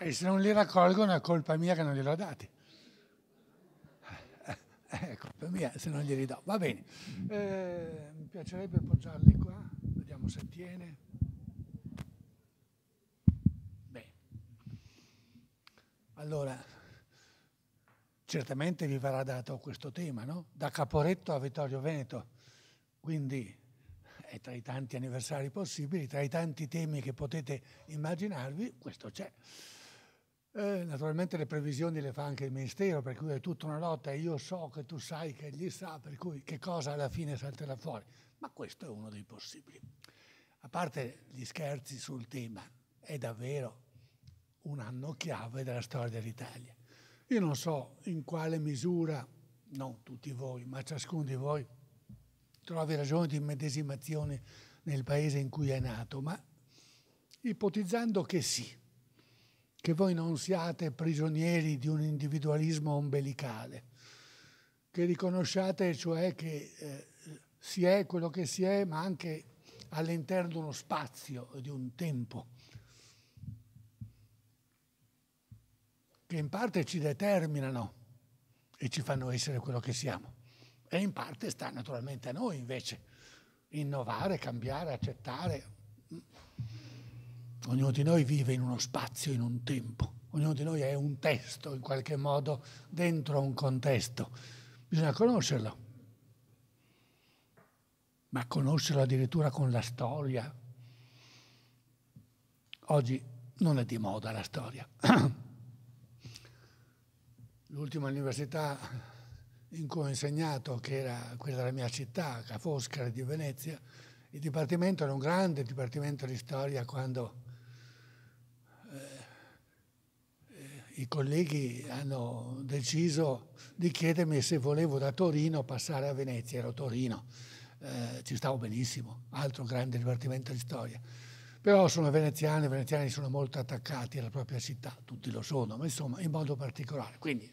E se non li raccolgono è colpa mia che non glielo ho dati. È colpa mia se non glieli do. Va bene. Eh, mi piacerebbe appoggiarli qua, vediamo se tiene. Bene. Allora, certamente vi verrà dato questo tema, no? Da Caporetto a Vittorio Veneto. Quindi è tra i tanti anniversari possibili, tra i tanti temi che potete immaginarvi, questo c'è. Eh, naturalmente le previsioni le fa anche il Ministero, per cui è tutta una lotta e io so che tu sai che gli sa, per cui che cosa alla fine salterà fuori. Ma questo è uno dei possibili. A parte gli scherzi sul tema, è davvero un anno chiave della storia dell'Italia. Io non so in quale misura, non tutti voi, ma ciascuno di voi, trovi ragione di medesimazione nel paese in cui è nato, ma ipotizzando che sì, che voi non siate prigionieri di un individualismo ombelicale, che riconosciate cioè che eh, si è quello che si è, ma anche all'interno di uno spazio, di un tempo, che in parte ci determinano e ci fanno essere quello che siamo. E in parte sta naturalmente a noi invece innovare, cambiare, accettare. Ognuno di noi vive in uno spazio, in un tempo, ognuno di noi è un testo in qualche modo dentro un contesto. Bisogna conoscerlo, ma conoscerlo addirittura con la storia. Oggi non è di moda la storia. L'ultima università in cui ho insegnato, che era quella della mia città, Ca' Foscari di Venezia, il dipartimento era un grande dipartimento di storia quando i colleghi hanno deciso di chiedermi se volevo da Torino passare a Venezia, ero Torino, eh, ci stavo benissimo, altro grande divertimento di storia. Però sono veneziani, i veneziani sono molto attaccati alla propria città, tutti lo sono, ma insomma in modo particolare. Quindi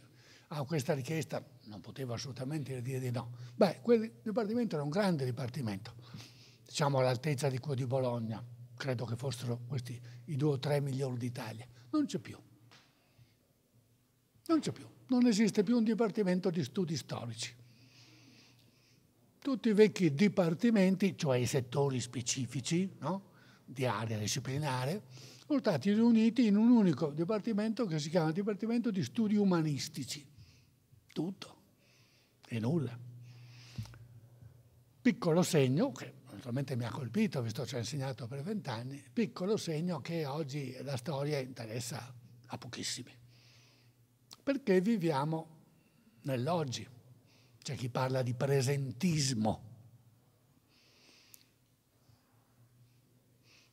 a questa richiesta non potevo assolutamente dire di no. Beh, quel dipartimento era un grande dipartimento, diciamo all'altezza di quello di Bologna, credo che fossero questi i due o tre migliori d'Italia. Non c'è più. Non c'è più, non esiste più un dipartimento di studi storici. Tutti i vecchi dipartimenti, cioè i settori specifici no? di area disciplinare, sono stati riuniti in un unico dipartimento che si chiama Dipartimento di Studi Umanistici. Tutto e nulla. Piccolo segno, che naturalmente mi ha colpito, visto che ci ho insegnato per vent'anni, piccolo segno che oggi la storia interessa a pochissimi perché viviamo nell'oggi. C'è chi parla di presentismo.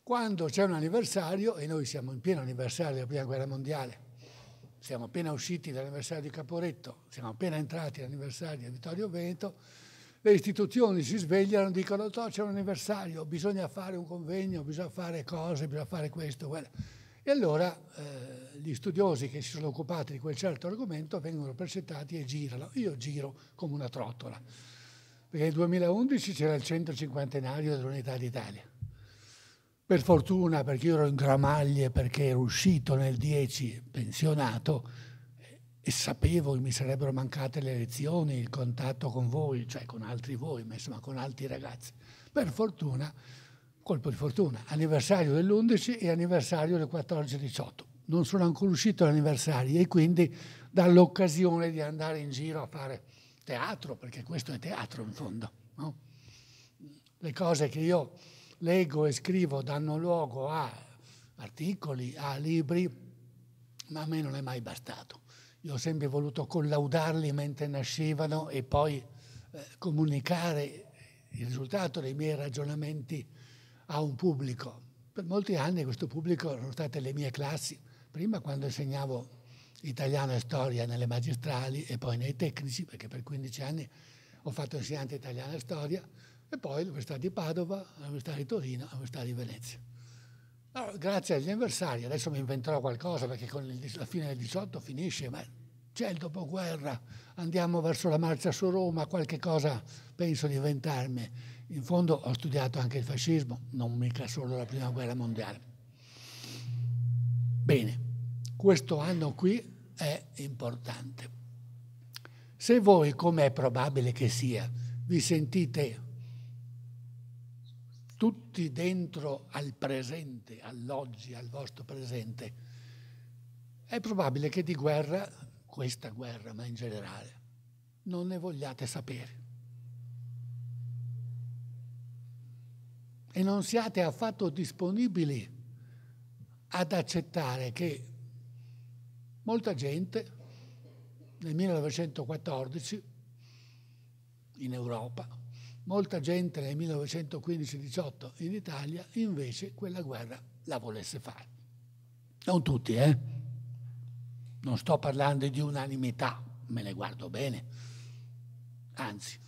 Quando c'è un anniversario, e noi siamo in pieno anniversario della Prima Guerra Mondiale, siamo appena usciti dall'anniversario di Caporetto, siamo appena entrati all'anniversario di Vittorio Veneto, le istituzioni si svegliano e dicono c'è un anniversario, bisogna fare un convegno, bisogna fare cose, bisogna fare questo, quello. E allora eh, gli studiosi che si sono occupati di quel certo argomento vengono presentati e girano. Io giro come una trottola, perché nel 2011 c'era il 150 dell'Unità d'Italia. Per fortuna, perché io ero in gramaglie, perché ero uscito nel 10 pensionato e sapevo che mi sarebbero mancate le lezioni, il contatto con voi, cioè con altri voi, ma insomma con altri ragazzi. Per fortuna colpo di fortuna, anniversario dell'11 e anniversario del 14-18. Non sono ancora uscito all'anniversario e quindi dall'occasione di andare in giro a fare teatro, perché questo è teatro in fondo. No? Le cose che io leggo e scrivo danno luogo a articoli, a libri, ma a me non è mai bastato. Io ho sempre voluto collaudarli mentre nascevano e poi eh, comunicare il risultato dei miei ragionamenti a un pubblico. Per molti anni questo pubblico sono state le mie classi, prima quando insegnavo italiano e storia nelle magistrali e poi nei tecnici, perché per 15 anni ho fatto insegnante italiano e storia, e poi l'Università di Padova, l'Università di Torino, l'Università di Venezia. Allora, grazie agli avversari, adesso mi inventerò qualcosa perché con il, la fine del 18 finisce, ma c'è il dopoguerra, andiamo verso la marcia su Roma, qualche cosa penso di inventarmi. In fondo ho studiato anche il fascismo, non mica solo la prima guerra mondiale. Bene, questo anno qui è importante. Se voi, come è probabile che sia, vi sentite tutti dentro al presente, all'oggi, al vostro presente, è probabile che di guerra, questa guerra, ma in generale, non ne vogliate sapere. e non siate affatto disponibili ad accettare che molta gente nel 1914 in Europa, molta gente nel 1915-18 in Italia invece quella guerra la volesse fare. Non tutti, eh? Non sto parlando di unanimità, me ne guardo bene. Anzi,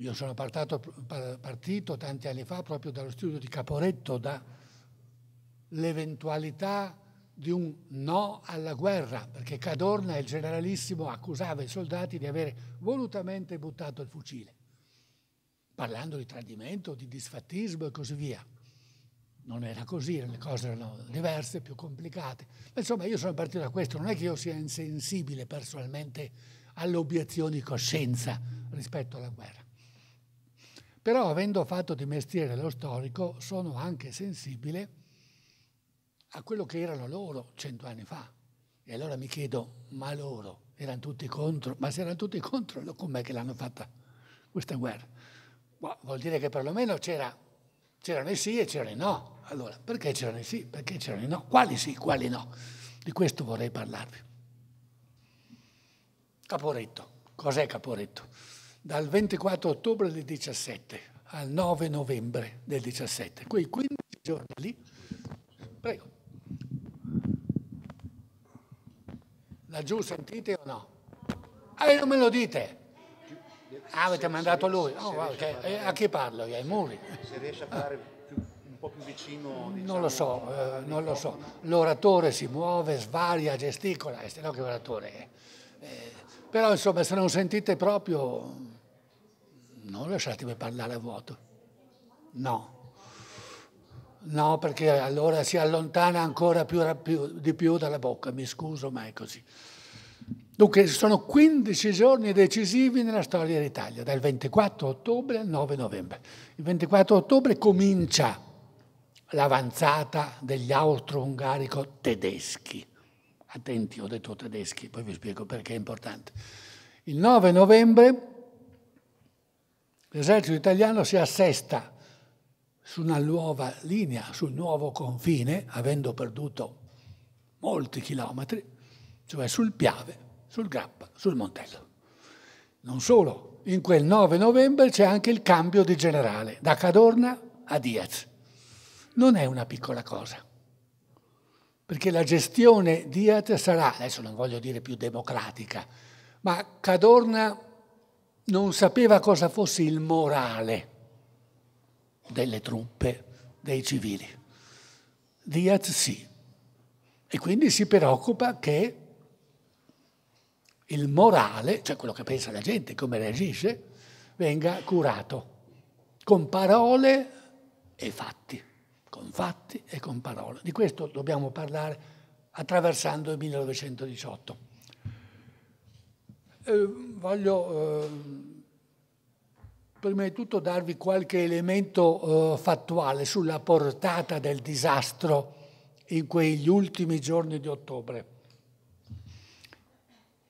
io sono partato, partito tanti anni fa proprio dallo studio di Caporetto, dall'eventualità di un no alla guerra, perché Cadorna, il generalissimo, accusava i soldati di avere volutamente buttato il fucile, parlando di tradimento, di disfattismo e così via. Non era così, le cose erano diverse, più complicate. Ma insomma, io sono partito da questo, non è che io sia insensibile personalmente alle obiezioni di coscienza rispetto alla guerra però avendo fatto di mestiere lo storico sono anche sensibile a quello che erano loro cento anni fa. E allora mi chiedo, ma loro erano tutti contro? Ma se erano tutti contro, com'è che l'hanno fatta questa guerra? Boh, vuol dire che perlomeno c'era, c'erano i sì e c'erano i no. Allora, perché c'erano i sì? Perché c'erano i no? Quali sì, quali no? Di questo vorrei parlarvi. Caporetto. Cos'è Caporetto? dal 24 ottobre del 17 al 9 novembre del 17. Quei 15 giorni lì, prego. Laggiù sentite o no? Ah, e non me lo dite. Ah, avete se, mandato se, lui. Oh, okay. a, cioè, eh, a, chi parlo Ai muri. Se riesce a parlare più, un po' più vicino. Diciamo, eh, non lo so, eh, non lo so. L'oratore si muove, svaria, gesticola, e eh, se no che oratore è. Eh, però insomma se non sentite proprio non lasciatemi parlare a vuoto, no. No, perché allora si allontana ancora più, più, di più dalla bocca, mi scuso, ma è così. Dunque, sono 15 giorni decisivi nella storia dell'Italia, dal 24 ottobre al 9 novembre. Il 24 ottobre comincia l'avanzata degli austro-ungarico-tedeschi. Attenti, ho detto tedeschi, poi vi spiego perché è importante. Il 9 novembre L'esercito italiano si assesta su una nuova linea, sul nuovo confine, avendo perduto molti chilometri, cioè sul Piave, sul Grappa, sul Montello. Non solo, in quel 9 novembre c'è anche il cambio di generale, da Cadorna a Diaz. Non è una piccola cosa, perché la gestione Diaz sarà, adesso non voglio dire più democratica, ma Cadorna non sapeva cosa fosse il morale delle truppe, dei civili. Diaz sì. E quindi si preoccupa che il morale, cioè quello che pensa la gente, come reagisce, venga curato con parole e fatti, con fatti e con parole. Di questo dobbiamo parlare attraversando il 1918 eh, voglio eh, prima di tutto darvi qualche elemento eh, fattuale sulla portata del disastro in quegli ultimi giorni di ottobre.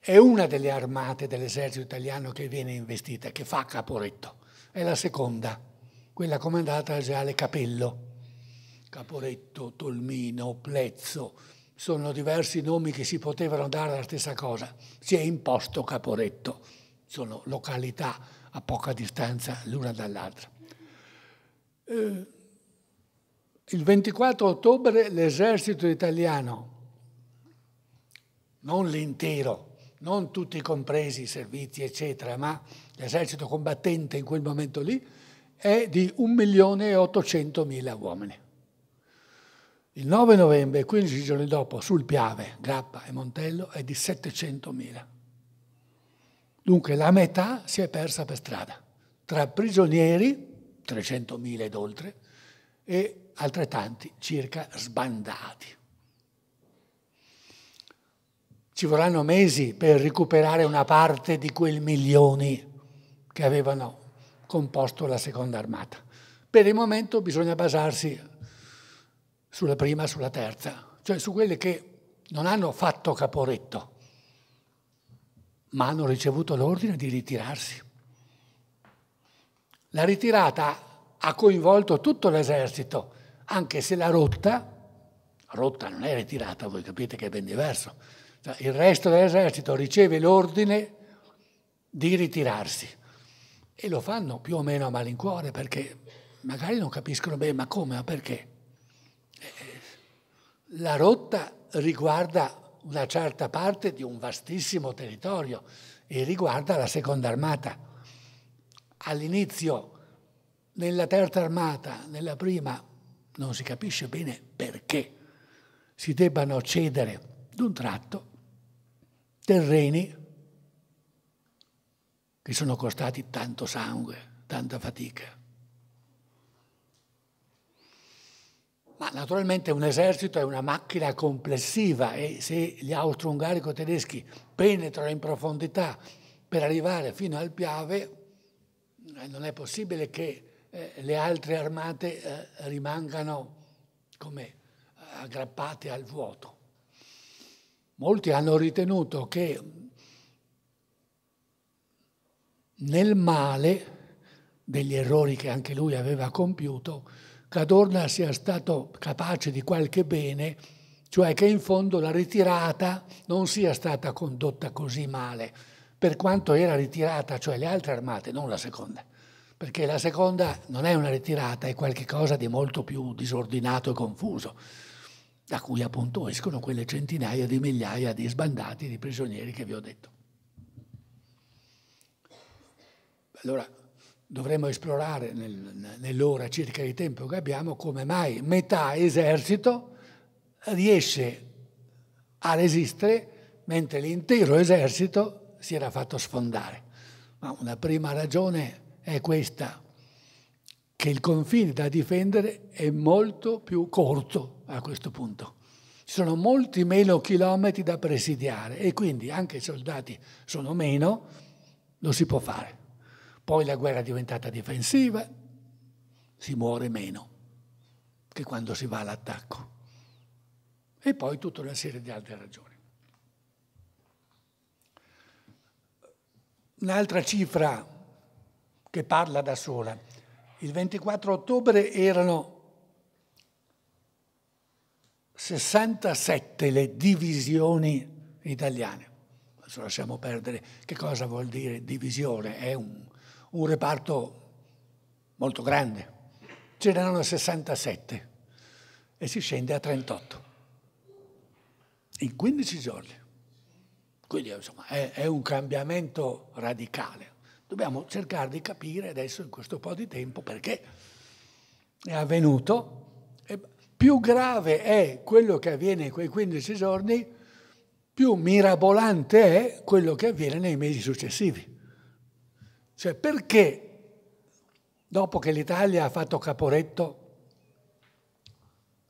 È una delle armate dell'esercito italiano che viene investita, che fa Caporetto. È la seconda, quella comandata dal Generale Capello. Caporetto, Tolmino, Plezzo, sono diversi nomi che si potevano dare alla stessa cosa. Si è imposto Caporetto, sono località a poca distanza l'una dall'altra. Eh, il 24 ottobre l'esercito italiano, non l'intero, non tutti compresi i servizi, eccetera, ma l'esercito combattente in quel momento lì, è di 1.800.000 uomini. Il 9 novembre, 15 giorni dopo, sul Piave, Grappa e Montello, è di 700.000. Dunque la metà si è persa per strada, tra prigionieri, 300.000 ed oltre, e altrettanti circa sbandati. Ci vorranno mesi per recuperare una parte di quei milioni che avevano composto la seconda armata. Per il momento bisogna basarsi sulla prima sulla terza, cioè su quelle che non hanno fatto caporetto, ma hanno ricevuto l'ordine di ritirarsi. La ritirata ha coinvolto tutto l'esercito, anche se la rotta, rotta non è ritirata, voi capite che è ben diverso, cioè, il resto dell'esercito riceve l'ordine di ritirarsi e lo fanno più o meno a malincuore perché magari non capiscono bene ma come, ma perché la rotta riguarda una certa parte di un vastissimo territorio e riguarda la seconda armata. All'inizio, nella terza armata, nella prima, non si capisce bene perché si debbano cedere d'un tratto terreni che sono costati tanto sangue, tanta fatica Ma naturalmente un esercito è una macchina complessiva e se gli austro-ungarico-tedeschi penetrano in profondità per arrivare fino al Piave, eh, non è possibile che eh, le altre armate eh, rimangano come eh, aggrappate al vuoto. Molti hanno ritenuto che nel male degli errori che anche lui aveva compiuto, Cadorna sia stato capace di qualche bene, cioè che in fondo la ritirata non sia stata condotta così male, per quanto era ritirata, cioè le altre armate, non la seconda, perché la seconda non è una ritirata, è qualcosa di molto più disordinato e confuso, da cui appunto escono quelle centinaia di migliaia di sbandati, di prigionieri che vi ho detto. Allora, dovremmo esplorare nel, nell'ora circa di tempo che abbiamo come mai metà esercito riesce a resistere mentre l'intero esercito si era fatto sfondare. Ma una prima ragione è questa, che il confine da difendere è molto più corto a questo punto. Ci sono molti meno chilometri da presidiare e quindi anche i soldati sono meno, lo si può fare. Poi la guerra è diventata difensiva, si muore meno che quando si va all'attacco. E poi tutta una serie di altre ragioni. Un'altra cifra che parla da sola. Il 24 ottobre erano 67 le divisioni italiane. Adesso lasciamo perdere che cosa vuol dire divisione, è un un reparto molto grande. C'erano 67 e si scende a 38 in 15 giorni. Quindi insomma è, è un cambiamento radicale. Dobbiamo cercare di capire adesso in questo po' di tempo perché è avvenuto. E più grave è quello che avviene in quei 15 giorni, più mirabolante è quello che avviene nei mesi successivi. Cioè perché dopo che l'Italia ha fatto caporetto,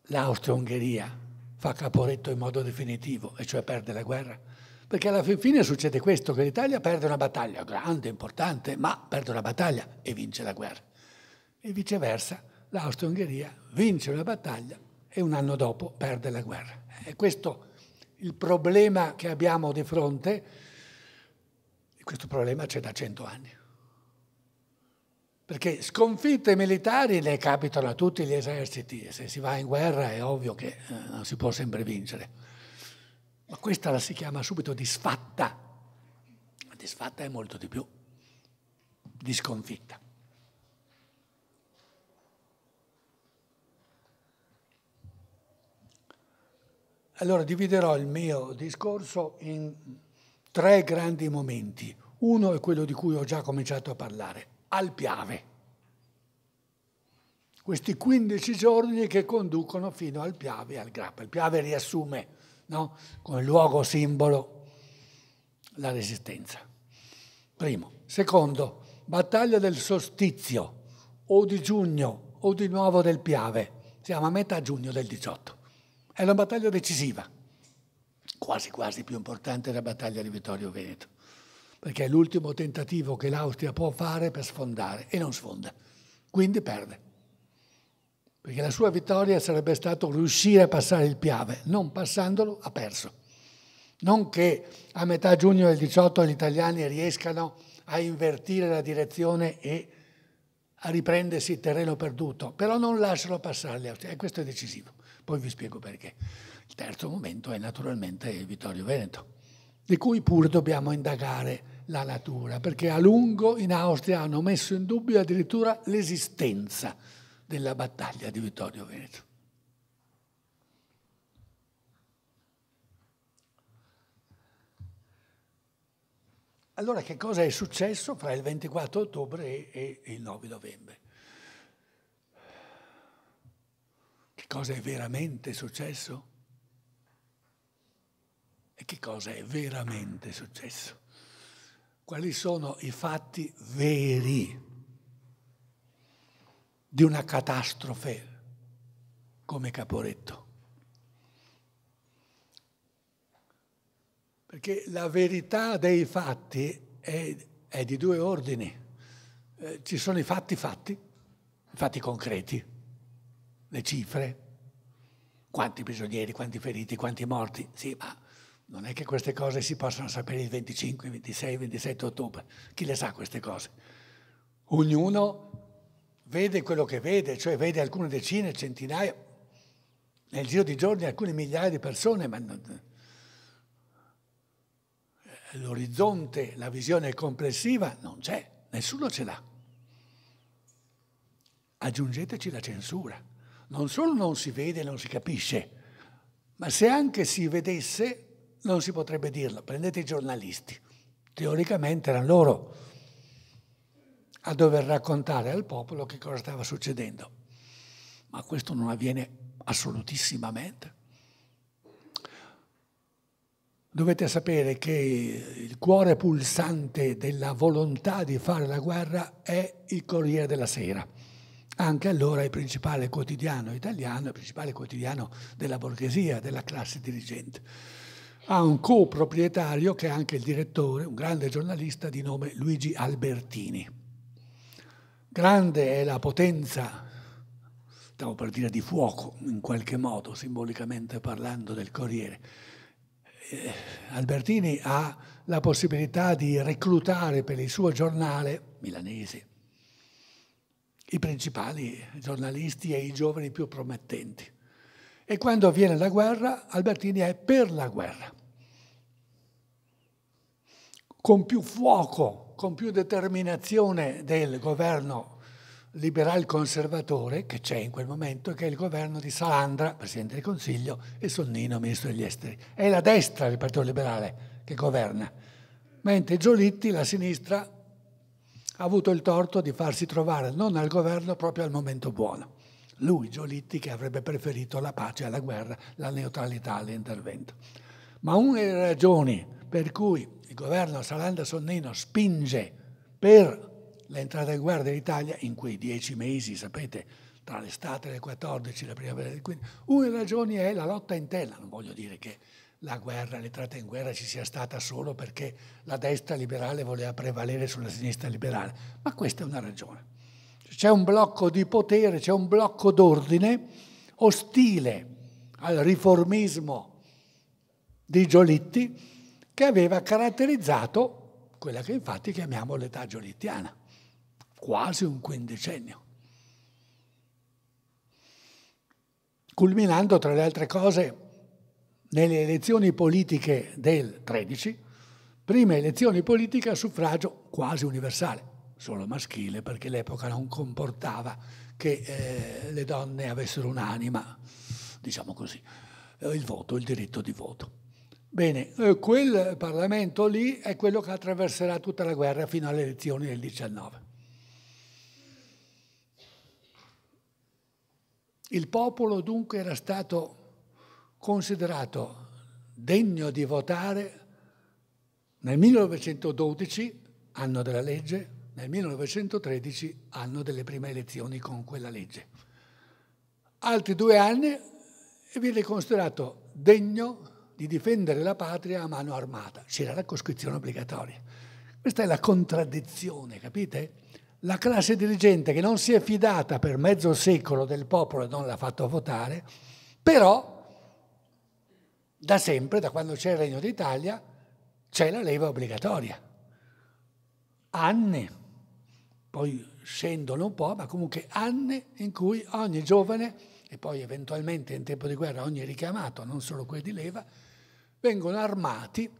l'Austria-Ungheria fa caporetto in modo definitivo, e cioè perde la guerra? Perché alla fine succede questo, che l'Italia perde una battaglia, grande, importante, ma perde una battaglia e vince la guerra. E viceversa, l'Austria-Ungheria vince una battaglia e un anno dopo perde la guerra. E questo il problema che abbiamo di fronte, e questo problema c'è da cento anni perché sconfitte militari le capitano a tutti gli eserciti, e se si va in guerra è ovvio che eh, non si può sempre vincere. Ma questa la si chiama subito disfatta. La disfatta è molto di più di sconfitta. Allora dividerò il mio discorso in tre grandi momenti. Uno è quello di cui ho già cominciato a parlare al Piave. Questi 15 giorni che conducono fino al Piave e al Grappa. Il Piave riassume no? come luogo simbolo la resistenza. Primo. Secondo, battaglia del solstizio o di giugno o di nuovo del Piave. Siamo a metà giugno del 18. È una battaglia decisiva, quasi quasi più importante della battaglia di Vittorio Veneto perché è l'ultimo tentativo che l'Austria può fare per sfondare e non sfonda, quindi perde. Perché la sua vittoria sarebbe stato riuscire a passare il Piave, non passandolo ha perso. Non che a metà giugno del 18 gli italiani riescano a invertire la direzione e a riprendersi il terreno perduto, però non lasciano passare gli austriaci, e questo è decisivo. Poi vi spiego perché. Il terzo momento è naturalmente Vittorio Veneto di cui pur dobbiamo indagare la natura, perché a lungo in Austria hanno messo in dubbio addirittura l'esistenza della battaglia di Vittorio Veneto. Allora che cosa è successo fra il 24 ottobre e, e il 9 novembre? Che cosa è veramente successo? e che cosa è veramente successo. Quali sono i fatti veri di una catastrofe come Caporetto. Perché la verità dei fatti è, è di due ordini. Eh, ci sono i fatti fatti, i fatti concreti, le cifre, quanti prigionieri, quanti feriti, quanti morti, sì, ma non è che queste cose si possano sapere il 25, 26, 27 ottobre. Chi le sa queste cose? Ognuno vede quello che vede, cioè vede alcune decine, centinaia, nel giro di giorni alcune migliaia di persone, ma l'orizzonte, la visione complessiva non c'è, nessuno ce l'ha. Aggiungeteci la censura. Non solo non si vede, non si capisce, ma se anche si vedesse non si potrebbe dirlo, prendete i giornalisti, teoricamente erano loro a dover raccontare al popolo che cosa stava succedendo, ma questo non avviene assolutissimamente. Dovete sapere che il cuore pulsante della volontà di fare la guerra è il Corriere della Sera. Anche allora il principale quotidiano italiano, il principale quotidiano della borghesia, della classe dirigente ha un coproprietario che è anche il direttore, un grande giornalista di nome Luigi Albertini. Grande è la potenza, stiamo per dire di fuoco in qualche modo, simbolicamente parlando del Corriere. Eh, Albertini ha la possibilità di reclutare per il suo giornale milanese i principali giornalisti e i giovani più promettenti. E quando avviene la guerra, Albertini è per la guerra con più fuoco, con più determinazione del governo liberal conservatore che c'è in quel momento, che è il governo di Salandra, Presidente del Consiglio, e Sonnino, Ministro degli Esteri. È la destra del Partito Liberale che governa, mentre Giolitti, la sinistra, ha avuto il torto di farsi trovare non al governo proprio al momento buono. Lui, Giolitti, che avrebbe preferito la pace alla guerra, la neutralità all'intervento. Ma una delle ragioni per cui governo Salanda-Sonnino spinge per l'entrata in guerra dell'Italia in quei dieci mesi, sapete, tra l'estate del 14 e la primavera del 15, una delle ragioni è la lotta interna, non voglio dire che la guerra, l'entrata in guerra ci sia stata solo perché la destra liberale voleva prevalere sulla sinistra liberale, ma questa è una ragione. C'è un blocco di potere, c'è un blocco d'ordine ostile al riformismo di Giolitti che aveva caratterizzato quella che infatti chiamiamo l'età giolittiana, quasi un quindicennio. Culminando, tra le altre cose, nelle elezioni politiche del 13, prime elezioni politiche a suffragio quasi universale, solo maschile perché l'epoca non comportava che eh, le donne avessero un'anima, diciamo così, eh, il voto, il diritto di voto. Bene, eh, quel Parlamento lì è quello che attraverserà tutta la guerra fino alle elezioni del 19. Il popolo dunque era stato considerato degno di votare nel 1912, anno della legge, nel 1913, anno delle prime elezioni con quella legge. Altri due anni e viene considerato degno di difendere la patria a mano armata. C'era la coscrizione obbligatoria. Questa è la contraddizione, capite? La classe dirigente che non si è fidata per mezzo secolo del popolo e non l'ha fatto votare, però da sempre, da quando c'è il Regno d'Italia, c'è la leva obbligatoria. Anni, poi scendono un po', ma comunque anni in cui ogni giovane, e poi eventualmente in tempo di guerra ogni richiamato, non solo quelli di leva, vengono armati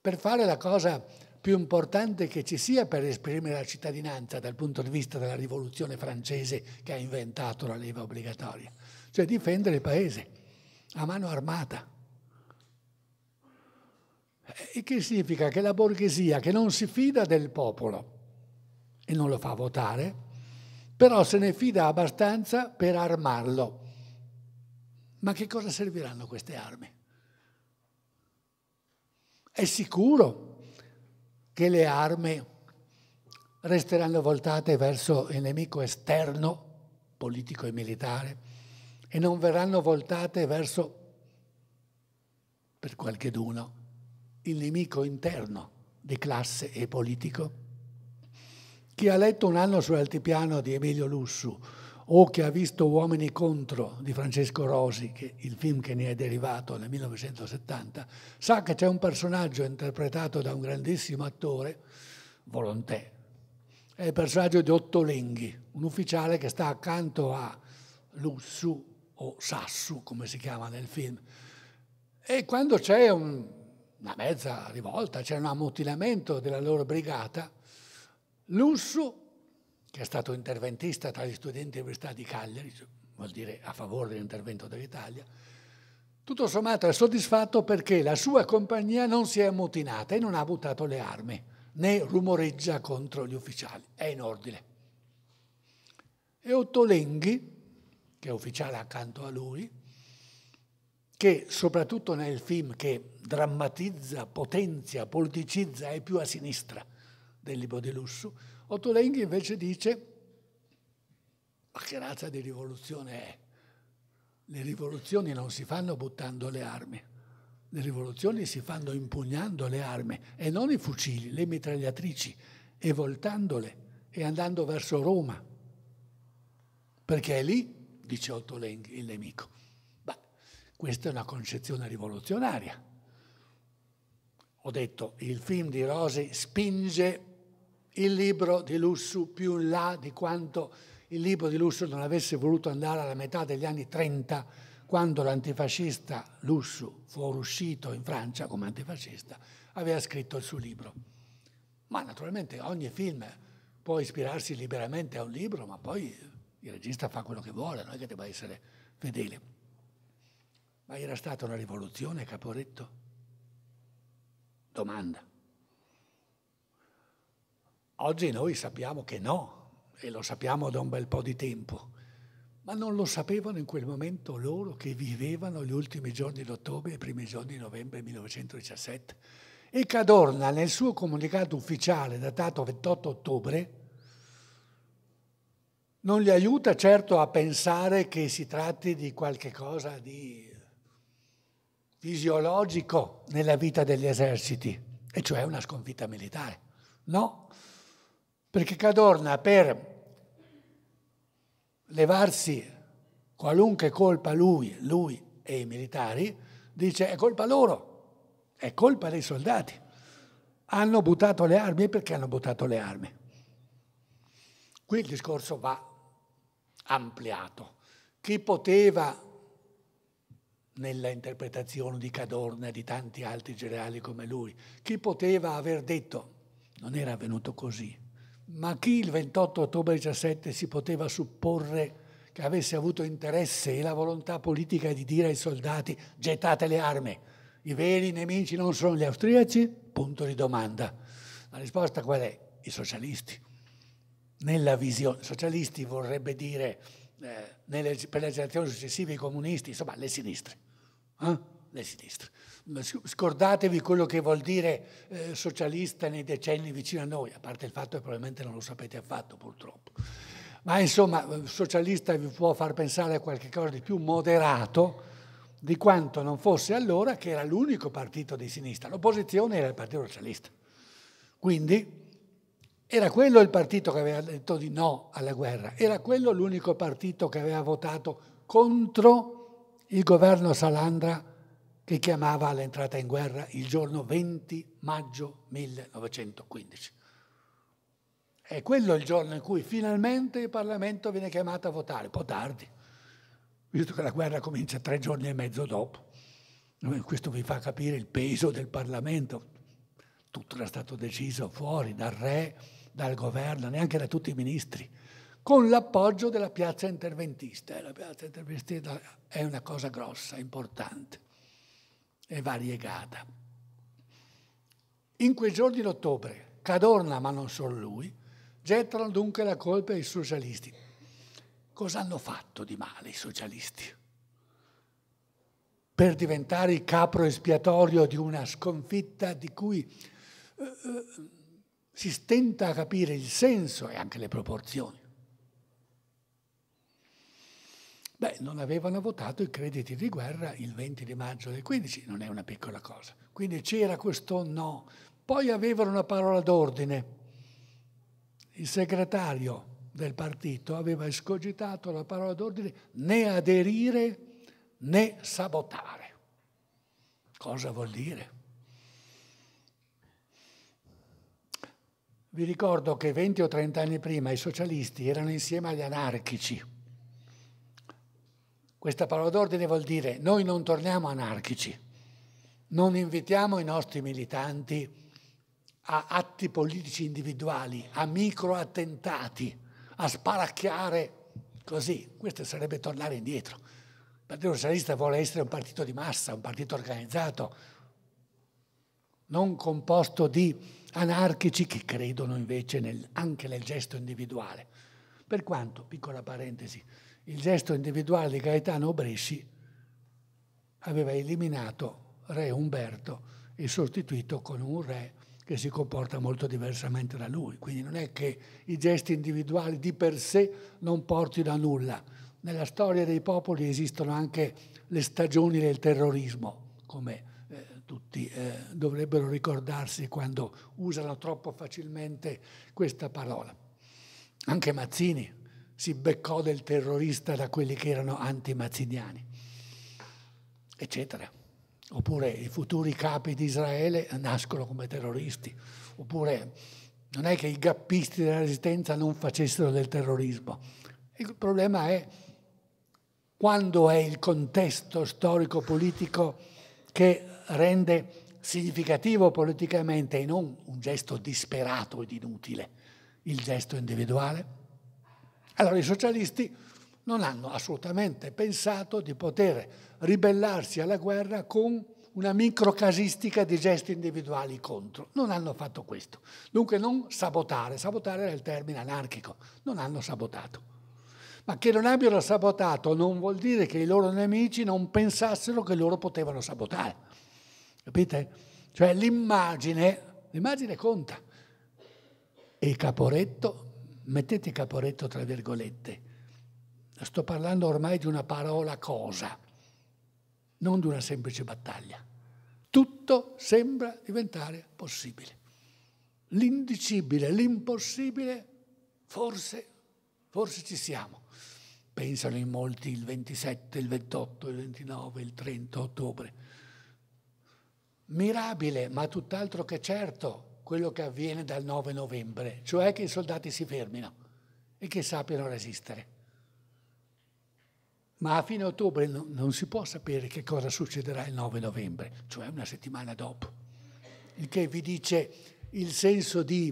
per fare la cosa più importante che ci sia per esprimere la cittadinanza dal punto di vista della rivoluzione francese che ha inventato la leva obbligatoria, cioè difendere il paese a mano armata. E che significa? Che la borghesia, che non si fida del popolo e non lo fa votare, però se ne fida abbastanza per armarlo ma che cosa serviranno queste armi? È sicuro che le armi resteranno voltate verso il nemico esterno, politico e militare, e non verranno voltate verso, per qualcheduno, il nemico interno di classe e politico. Chi ha letto un anno sull'altipiano di Emilio Lussu, o che ha visto Uomini contro di Francesco Rosi, che il film che ne è derivato nel 1970, sa che c'è un personaggio interpretato da un grandissimo attore, Volontè, è il personaggio di Otto Lenghi, un ufficiale che sta accanto a Lussu o Sassu, come si chiama nel film. E quando c'è un, una mezza rivolta, c'è un ammutinamento della loro brigata, Lussu che è stato interventista tra gli studenti dell'Università di Cagliari, cioè, vuol dire a favore dell'intervento dell'Italia, tutto sommato è soddisfatto perché la sua compagnia non si è ammutinata e non ha buttato le armi, né rumoreggia contro gli ufficiali, è in ordine. E Ottolenghi, che è ufficiale accanto a lui, che soprattutto nel film che drammatizza, potenzia, politicizza è più a sinistra del libro di lusso, Ottolenghi invece dice, ma che razza di rivoluzione è? Le rivoluzioni non si fanno buttando le armi, le rivoluzioni si fanno impugnando le armi e non i fucili, le mitragliatrici e voltandole e andando verso Roma, perché è lì, dice Ottolenghi, il nemico. Beh, questa è una concezione rivoluzionaria. Ho detto, il film di Rosi spinge il libro di Lussu più in là di quanto il libro di Lussu non avesse voluto andare alla metà degli anni 30, quando l'antifascista Lussu fuoriuscito in Francia come antifascista, aveva scritto il suo libro. Ma naturalmente ogni film può ispirarsi liberamente a un libro, ma poi il regista fa quello che vuole, non è che debba essere fedele. Ma era stata una rivoluzione, Caporetto? Domanda. Oggi noi sappiamo che no, e lo sappiamo da un bel po' di tempo, ma non lo sapevano in quel momento loro che vivevano gli ultimi giorni d'ottobre e i primi giorni di novembre 1917. E Cadorna nel suo comunicato ufficiale datato 28 ottobre non li aiuta certo a pensare che si tratti di qualche cosa di fisiologico nella vita degli eserciti, e cioè una sconfitta militare. No, perché Cadorna per levarsi qualunque colpa lui, lui e i militari, dice è colpa loro, è colpa dei soldati. Hanno buttato le armi perché hanno buttato le armi. Qui il discorso va ampliato. Chi poteva, nella interpretazione di Cadorna e di tanti altri generali come lui, chi poteva aver detto non era avvenuto così, ma chi il 28 ottobre 17 si poteva supporre che avesse avuto interesse e la volontà politica di dire ai soldati gettate le armi, i veri nemici non sono gli austriaci? Punto di domanda. La risposta qual è? I socialisti. Nella visione, socialisti vorrebbe dire eh, nelle, per le generazioni successive i comunisti, insomma le sinistre. Eh? le sinistre. Scordatevi quello che vuol dire eh, socialista nei decenni vicino a noi, a parte il fatto che probabilmente non lo sapete affatto purtroppo. Ma insomma, eh, socialista vi può far pensare a qualcosa di più moderato di quanto non fosse allora che era l'unico partito di sinistra. L'opposizione era il Partito Socialista. Quindi era quello il partito che aveva detto di no alla guerra, era quello l'unico partito che aveva votato contro il governo Salandra che chiamava all'entrata in guerra il giorno 20 maggio 1915. È quello il giorno in cui finalmente il Parlamento viene chiamato a votare, un po' tardi, visto che la guerra comincia tre giorni e mezzo dopo. Questo vi fa capire il peso del Parlamento. Tutto era stato deciso fuori, dal re, dal governo, neanche da tutti i ministri, con l'appoggio della piazza interventista. La piazza interventista è una cosa grossa, importante e variegata. In quei giorni d'ottobre, Cadorna, ma non solo lui, gettano dunque la colpa ai socialisti. Cosa hanno fatto di male i socialisti? Per diventare il capro espiatorio di una sconfitta di cui eh, eh si stenta a capire il senso e anche le proporzioni. Beh, non avevano votato i crediti di guerra il 20 di maggio del 15, non è una piccola cosa. Quindi c'era questo no. Poi avevano una parola d'ordine. Il segretario del partito aveva escogitato la parola d'ordine né aderire né sabotare. Cosa vuol dire? Vi ricordo che 20 o 30 anni prima i socialisti erano insieme agli anarchici questa parola d'ordine vuol dire noi non torniamo anarchici, non invitiamo i nostri militanti a atti politici individuali, a microattentati, a sparacchiare così. Questo sarebbe tornare indietro. Il Partito Socialista vuole essere un partito di massa, un partito organizzato, non composto di anarchici che credono invece nel, anche nel gesto individuale. Per quanto, piccola parentesi, il gesto individuale di Gaetano Bresci aveva eliminato re Umberto e sostituito con un re che si comporta molto diversamente da lui. Quindi non è che i gesti individuali di per sé non portino a nulla. Nella storia dei popoli esistono anche le stagioni del terrorismo, come eh, tutti eh, dovrebbero ricordarsi quando usano troppo facilmente questa parola. Anche Mazzini si beccò del terrorista da quelli che erano anti-mazziniani, eccetera. Oppure i futuri capi di Israele nascono come terroristi, oppure non è che i gappisti della resistenza non facessero del terrorismo. Il problema è quando è il contesto storico-politico che rende significativo politicamente e non un gesto disperato ed inutile, il gesto individuale. Allora i socialisti non hanno assolutamente pensato di poter ribellarsi alla guerra con una microcasistica di gesti individuali contro. Non hanno fatto questo. Dunque non sabotare, sabotare era il termine anarchico, non hanno sabotato. Ma che non abbiano sabotato non vuol dire che i loro nemici non pensassero che loro potevano sabotare. Capite? Cioè l'immagine, l'immagine conta. E Caporetto mettete Caporetto tra virgolette, sto parlando ormai di una parola cosa, non di una semplice battaglia. Tutto sembra diventare possibile. L'indicibile, l'impossibile, forse, forse ci siamo. Pensano in molti il 27, il 28, il 29, il 30 ottobre. Mirabile, ma tutt'altro che certo, quello che avviene dal 9 novembre, cioè che i soldati si fermino e che sappiano resistere. Ma a fine ottobre no, non si può sapere che cosa succederà il 9 novembre, cioè una settimana dopo, il che vi dice il senso di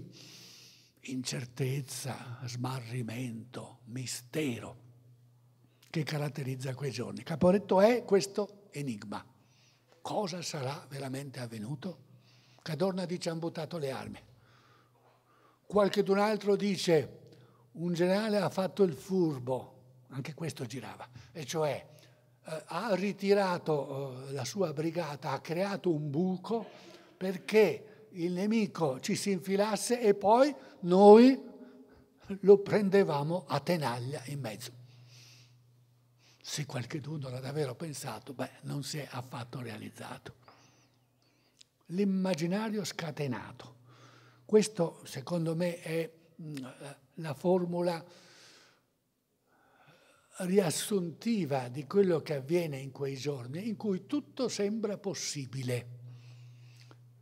incertezza, smarrimento, mistero che caratterizza quei giorni. Caporetto è questo enigma. Cosa sarà veramente avvenuto? Cadorna dice hanno buttato le armi. Qualche Qualchedun altro dice un generale ha fatto il furbo, anche questo girava, e cioè eh, ha ritirato eh, la sua brigata, ha creato un buco perché il nemico ci si infilasse e poi noi lo prendevamo a tenaglia in mezzo. Se qualcuno l'ha davvero pensato, beh, non si è affatto realizzato l'immaginario scatenato. Questo, secondo me, è mm, eh, la formula riassuntiva di quello che avviene in quei giorni, in cui tutto sembra possibile.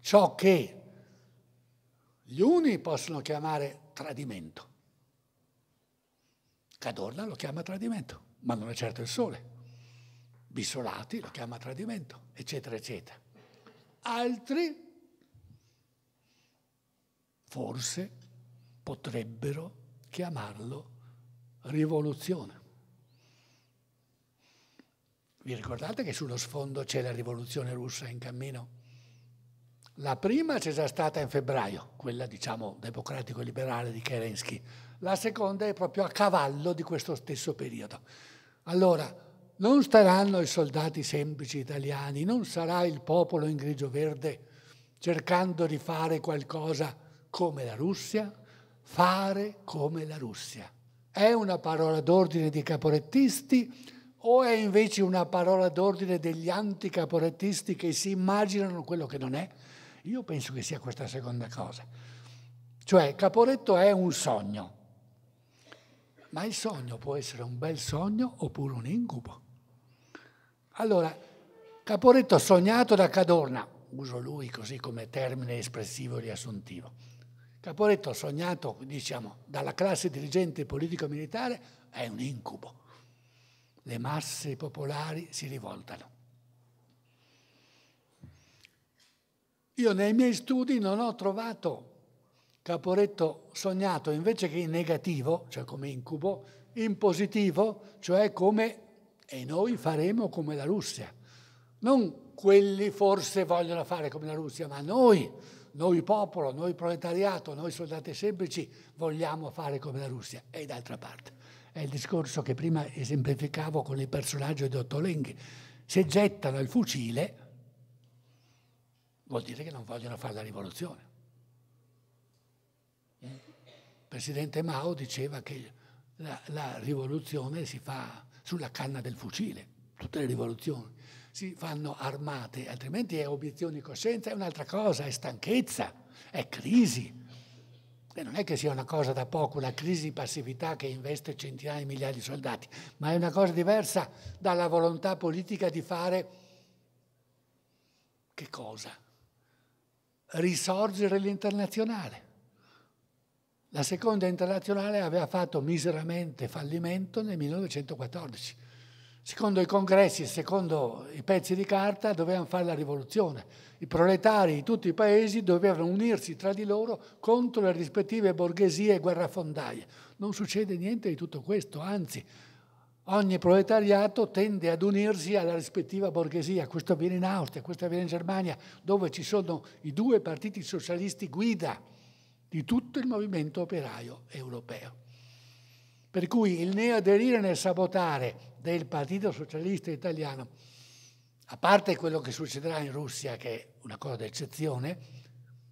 Ciò che gli uni possono chiamare tradimento. Cadorna lo chiama tradimento, ma non è certo il sole. Bissolati lo chiama tradimento, eccetera, eccetera altri forse potrebbero chiamarlo rivoluzione. Vi ricordate che sullo sfondo c'è la rivoluzione russa in cammino? La prima c'è già stata in febbraio, quella diciamo democratico-liberale di Kerensky, la seconda è proprio a cavallo di questo stesso periodo. Allora, non staranno i soldati semplici italiani, non sarà il popolo in grigio-verde cercando di fare qualcosa come la Russia, fare come la Russia. È una parola d'ordine di caporettisti o è invece una parola d'ordine degli anticaporettisti che si immaginano quello che non è? Io penso che sia questa seconda cosa. Cioè, Caporetto è un sogno, ma il sogno può essere un bel sogno oppure un incubo. Allora, Caporetto sognato da Cadorna, uso lui così come termine espressivo riassuntivo, Caporetto sognato, diciamo, dalla classe dirigente politico-militare è un incubo. Le masse popolari si rivoltano. Io nei miei studi non ho trovato Caporetto sognato invece che in negativo, cioè come incubo, in positivo, cioè come e noi faremo come la Russia. Non quelli forse vogliono fare come la Russia, ma noi, noi popolo, noi proletariato, noi soldati semplici vogliamo fare come la Russia. E d'altra parte è il discorso che prima esemplificavo con il personaggio di Ottolenghi. Se gettano il fucile vuol dire che non vogliono fare la rivoluzione. Il eh? presidente Mao diceva che la, la rivoluzione si fa sulla canna del fucile, tutte le rivoluzioni si fanno armate, altrimenti è obiezione di coscienza, è un'altra cosa, è stanchezza, è crisi. E non è che sia una cosa da poco, la crisi di passività che investe centinaia di migliaia di soldati, ma è una cosa diversa dalla volontà politica di fare che cosa? Risorgere l'internazionale. La seconda internazionale aveva fatto miseramente fallimento nel 1914. Secondo i congressi, secondo i pezzi di carta, dovevano fare la rivoluzione. I proletari di tutti i paesi dovevano unirsi tra di loro contro le rispettive borghesie e guerrafondaie. Non succede niente di tutto questo, anzi, ogni proletariato tende ad unirsi alla rispettiva borghesia. Questo avviene in Austria, questo avviene in Germania, dove ci sono i due partiti socialisti guida di tutto il movimento operaio europeo. Per cui il neoaderire nel sabotare del Partito Socialista Italiano, a parte quello che succederà in Russia, che è una cosa d'eccezione,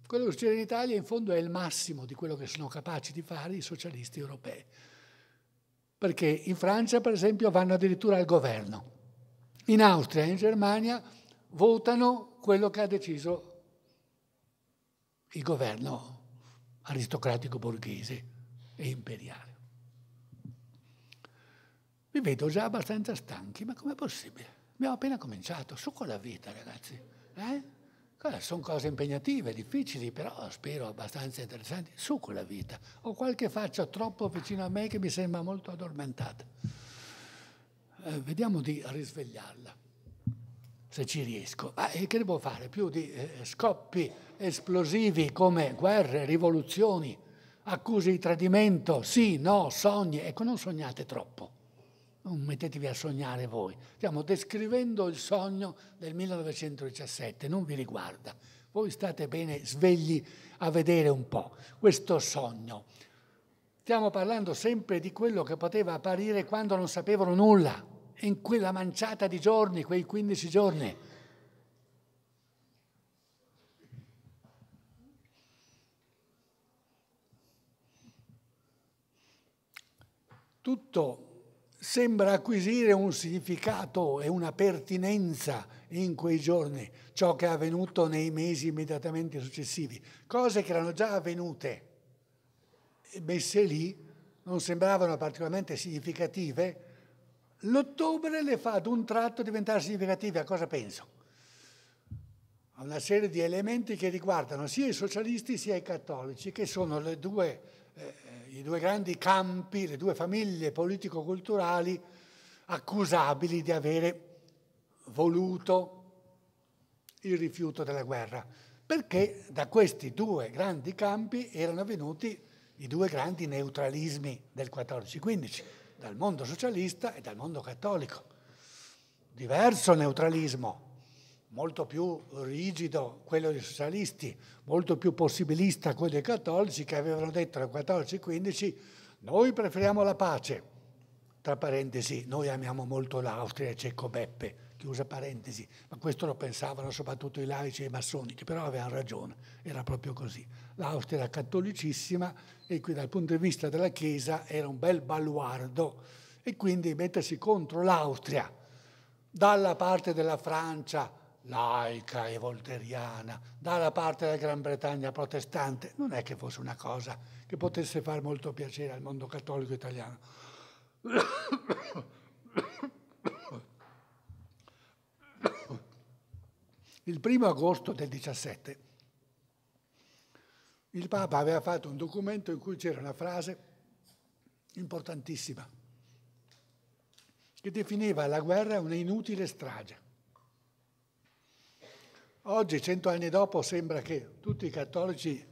quello che succede in Italia in fondo è il massimo di quello che sono capaci di fare i socialisti europei. Perché in Francia, per esempio, vanno addirittura al governo. In Austria e in Germania votano quello che ha deciso il governo aristocratico borghese e imperiale. Vi vedo già abbastanza stanchi, ma com'è possibile? Abbiamo appena cominciato, su con la vita ragazzi. Eh? Sono cose impegnative, difficili, però spero abbastanza interessanti. Su con la vita. Ho qualche faccia troppo vicino a me che mi sembra molto addormentata. Eh, vediamo di risvegliarla se ci riesco. Ma ah, che devo fare? Più di eh, scoppi esplosivi come guerre, rivoluzioni, accuse di tradimento, sì, no, sogni. Ecco, non sognate troppo. Non mettetevi a sognare voi. Stiamo descrivendo il sogno del 1917, non vi riguarda. Voi state bene svegli a vedere un po' questo sogno. Stiamo parlando sempre di quello che poteva apparire quando non sapevano nulla in quella manciata di giorni, quei 15 giorni. Tutto sembra acquisire un significato e una pertinenza in quei giorni, ciò che è avvenuto nei mesi immediatamente successivi, cose che erano già avvenute, messe lì, non sembravano particolarmente significative, L'ottobre le fa ad un tratto diventare significative, a cosa penso? A una serie di elementi che riguardano sia i socialisti sia i cattolici, che sono due, eh, i due grandi campi, le due famiglie politico-culturali accusabili di avere voluto il rifiuto della guerra, perché da questi due grandi campi erano venuti i due grandi neutralismi del 14-15 dal mondo socialista e dal mondo cattolico. Diverso neutralismo, molto più rigido quello dei socialisti, molto più possibilista quello dei cattolici che avevano detto nel 14 15 noi preferiamo la pace tra parentesi, noi amiamo molto l'Austria e Cecco Beppe, chiusa parentesi, ma questo lo pensavano soprattutto i laici e i massoni, che però avevano ragione, era proprio così. L'Austria era cattolicissima e qui dal punto di vista della Chiesa era un bel baluardo e quindi mettersi contro l'Austria dalla parte della Francia laica e volteriana, dalla parte della Gran Bretagna protestante, non è che fosse una cosa che potesse far molto piacere al mondo cattolico italiano. Il primo agosto del 17 il Papa aveva fatto un documento in cui c'era una frase importantissima che definiva la guerra una inutile strage. Oggi, cento anni dopo, sembra che tutti i cattolici,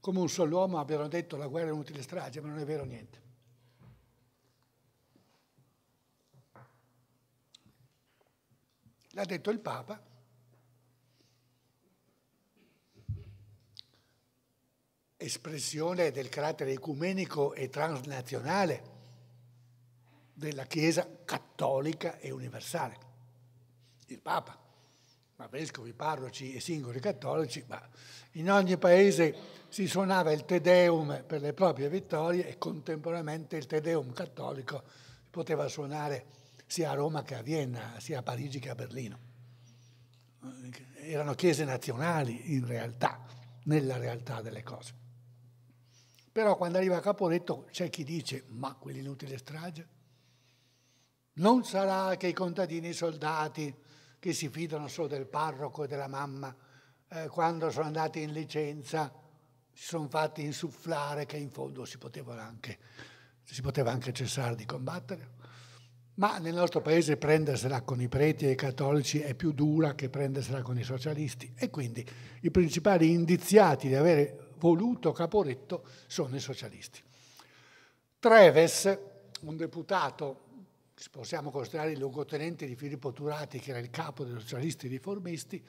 come un solo uomo, abbiano detto la guerra è un'utile strage, ma non è vero niente. L'ha detto il Papa. Espressione del carattere ecumenico e transnazionale della Chiesa cattolica e universale. Il Papa, ma vescovi, parroci e singoli cattolici, ma in ogni paese si suonava il Te Deum per le proprie vittorie e contemporaneamente il Te Deum cattolico poteva suonare sia a Roma che a Vienna, sia a Parigi che a Berlino. Erano chiese nazionali in realtà, nella realtà delle cose. Però quando arriva a Caporetto c'è chi dice, ma quell'inutile strage? Non sarà che i contadini soldati che si fidano solo del parroco e della mamma, eh, quando sono andati in licenza, si sono fatti insufflare che in fondo si, anche, si poteva anche cessare di combattere? Ma nel nostro paese prendersela con i preti e i cattolici è più dura che prendersela con i socialisti e quindi i principali indiziati di avere voluto Caporetto sono i socialisti. Treves, un deputato, possiamo considerare il luogotenente di Filippo Turati, che era il capo dei socialisti riformisti,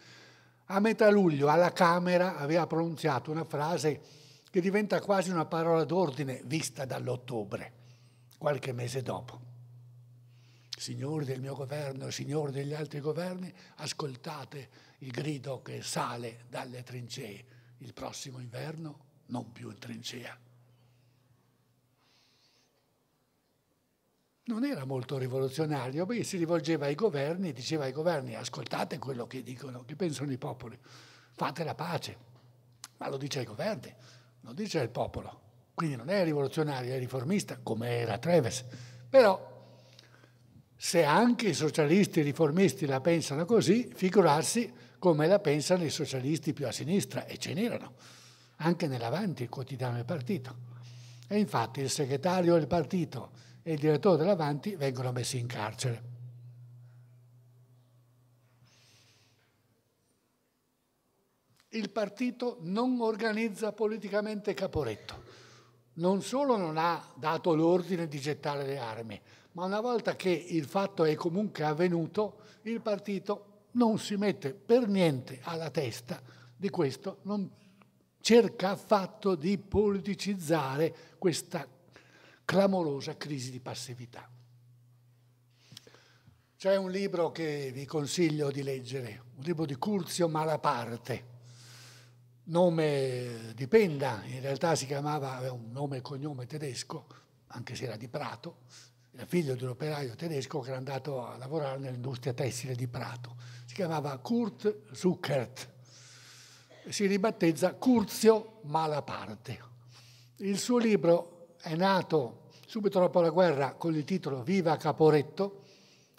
a metà luglio alla Camera aveva pronunziato una frase che diventa quasi una parola d'ordine vista dall'ottobre, qualche mese dopo signori del mio governo, signori degli altri governi, ascoltate il grido che sale dalle trincee. Il prossimo inverno non più in trincea. Non era molto rivoluzionario, beh, si rivolgeva ai governi, diceva ai governi ascoltate quello che dicono, che pensano i popoli, fate la pace, ma lo dice ai governi, lo dice al popolo. Quindi non è rivoluzionario, è riformista, come era Treves. Però se anche i socialisti riformisti la pensano così, figurarsi come la pensano i socialisti più a sinistra, e ce n'erano, anche nell'Avanti, il quotidiano del partito. E infatti il segretario del partito e il direttore dell'Avanti vengono messi in carcere. il partito non organizza politicamente Caporetto. Non solo non ha dato l'ordine di gettare le armi, ma una volta che il fatto è comunque avvenuto, il partito non si mette per niente alla testa di questo, non cerca affatto di politicizzare questa clamorosa crisi di passività. C'è un libro che vi consiglio di leggere, un libro di Curzio Malaparte, nome di Penda, in realtà si chiamava, aveva un nome e cognome tedesco, anche se era di Prato, era figlio di un operaio tedesco che era andato a lavorare nell'industria tessile di Prato. Si chiamava Kurt Zuckert. Si ribattezza Curzio Malaparte. Il suo libro è nato subito dopo la guerra con il titolo Viva Caporetto.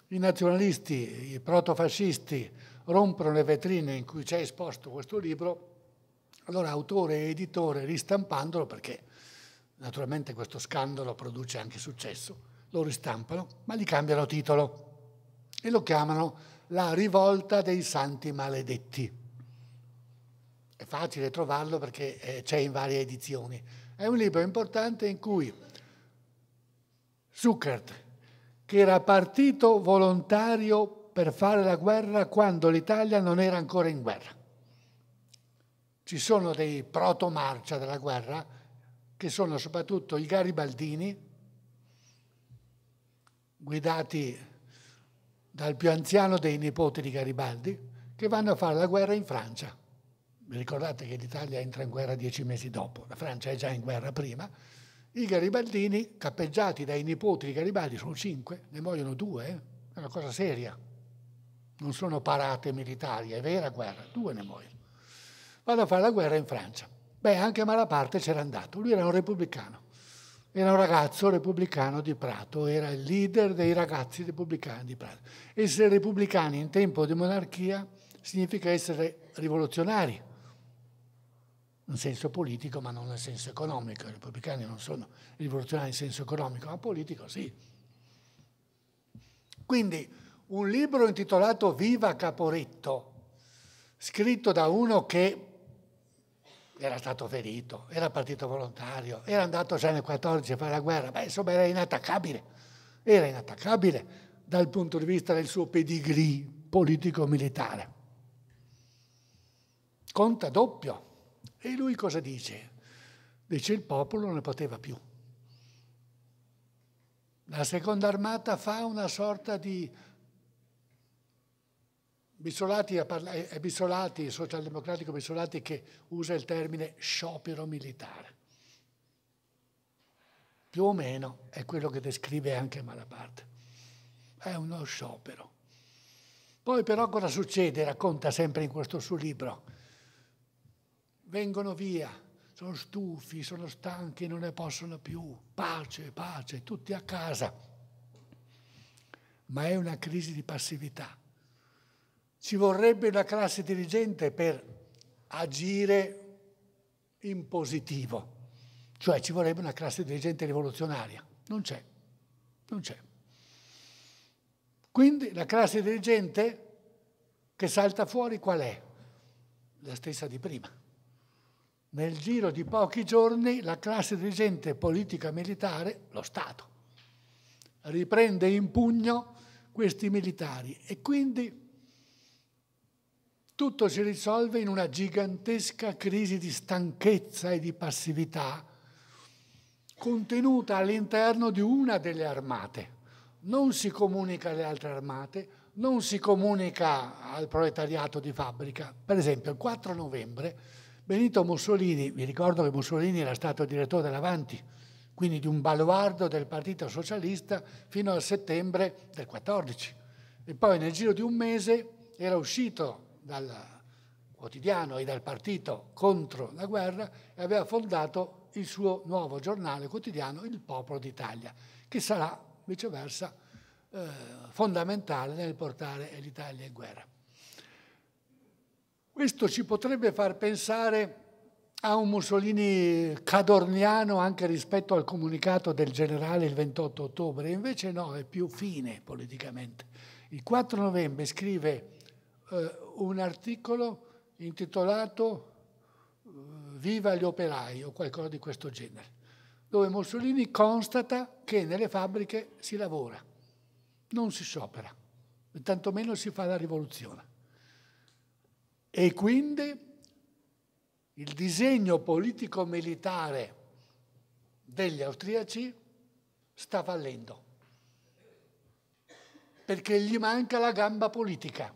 I nazionalisti, i protofascisti rompono le vetrine in cui c'è esposto questo libro. Allora autore e editore ristampandolo perché naturalmente questo scandalo produce anche successo lo ristampano, ma gli cambiano titolo e lo chiamano La rivolta dei santi maledetti. È facile trovarlo perché eh, c'è in varie edizioni. È un libro importante in cui Zuckert, che era partito volontario per fare la guerra quando l'Italia non era ancora in guerra. Ci sono dei proto-marcia della guerra che sono soprattutto i garibaldini, guidati dal più anziano dei nipoti di Garibaldi, che vanno a fare la guerra in Francia. Vi ricordate che l'Italia entra in guerra dieci mesi dopo, la Francia è già in guerra prima. I garibaldini, cappeggiati dai nipoti di Garibaldi, sono cinque, ne muoiono due, eh? è una cosa seria. Non sono parate militari, è vera guerra, due ne muoiono. Vanno a fare la guerra in Francia. Beh, anche Malaparte c'era andato, lui era un repubblicano era un ragazzo repubblicano di Prato, era il leader dei ragazzi repubblicani di Prato. Essere repubblicani in tempo di monarchia significa essere rivoluzionari, in senso politico ma non nel senso economico. I repubblicani non sono rivoluzionari in senso economico, ma politico sì. Quindi un libro intitolato Viva Caporetto, scritto da uno che era stato ferito, era partito volontario, era andato già nel 14 a fare la guerra, ma insomma era inattaccabile, era inattaccabile dal punto di vista del suo pedigree politico-militare. Conta doppio. E lui cosa dice? Dice il popolo non ne poteva più. La seconda armata fa una sorta di Bissolati, è Bissolati, il socialdemocratico Bissolati, che usa il termine sciopero militare. Più o meno è quello che descrive anche Malaparte. È uno sciopero. Poi però cosa succede? Racconta sempre in questo suo libro. Vengono via, sono stufi, sono stanchi, non ne possono più. Pace, pace, tutti a casa. Ma è una crisi di passività ci vorrebbe una classe dirigente per agire in positivo, cioè ci vorrebbe una classe dirigente rivoluzionaria. Non c'è, non c'è. Quindi la classe dirigente che salta fuori qual è? La stessa di prima. Nel giro di pochi giorni la classe dirigente politica militare, lo Stato, riprende in pugno questi militari e quindi tutto si risolve in una gigantesca crisi di stanchezza e di passività contenuta all'interno di una delle armate. Non si comunica alle altre armate, non si comunica al proletariato di fabbrica. Per esempio, il 4 novembre Benito Mussolini, vi ricordo che Mussolini era stato direttore dell'Avanti, quindi di un baluardo del Partito Socialista fino al settembre del 14. E poi nel giro di un mese era uscito dal quotidiano e dal partito contro la guerra e aveva fondato il suo nuovo giornale quotidiano Il Popolo d'Italia, che sarà viceversa eh, fondamentale nel portare l'Italia in guerra. Questo ci potrebbe far pensare a un Mussolini cadorniano anche rispetto al comunicato del generale il 28 ottobre, invece no, è più fine politicamente. Il 4 novembre scrive eh, un articolo intitolato eh, Viva gli operai o qualcosa di questo genere, dove Mussolini constata che nelle fabbriche si lavora, non si sciopera, tantomeno si fa la rivoluzione. E quindi il disegno politico-militare degli austriaci sta fallendo, perché gli manca la gamba politica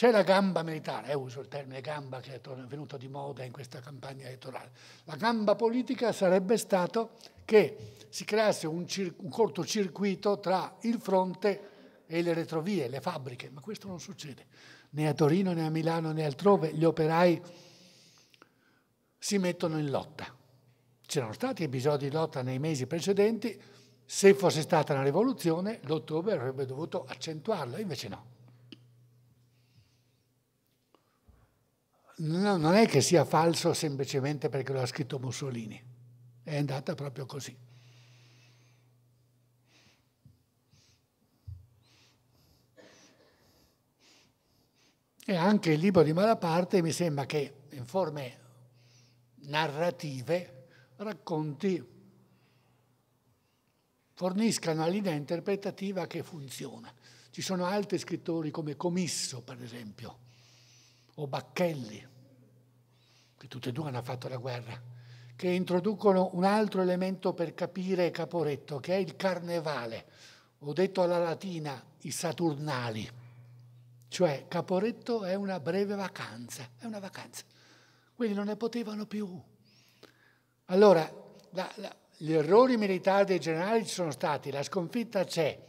c'è la gamba militare, eh, uso il termine gamba che è venuto di moda in questa campagna elettorale. La gamba politica sarebbe stato che si creasse un, un cortocircuito tra il fronte e le retrovie, le fabbriche, ma questo non succede né a Torino né a Milano né altrove, gli operai si mettono in lotta. C'erano stati episodi di lotta nei mesi precedenti, se fosse stata una rivoluzione l'ottobre avrebbe dovuto accentuarlo, invece no. no, non è che sia falso semplicemente perché lo ha scritto Mussolini, è andata proprio così. E anche il libro di Malaparte mi sembra che in forme narrative racconti, forniscano all'idea interpretativa che funziona. Ci sono altri scrittori come Comisso, per esempio, o Bacchelli, che tutte e due hanno fatto la guerra, che introducono un altro elemento per capire Caporetto, che è il carnevale, o detto alla latina i Saturnali. Cioè Caporetto è una breve vacanza, è una vacanza. Quindi non ne potevano più. Allora, la, la, gli errori militari dei generali ci sono stati, la sconfitta c'è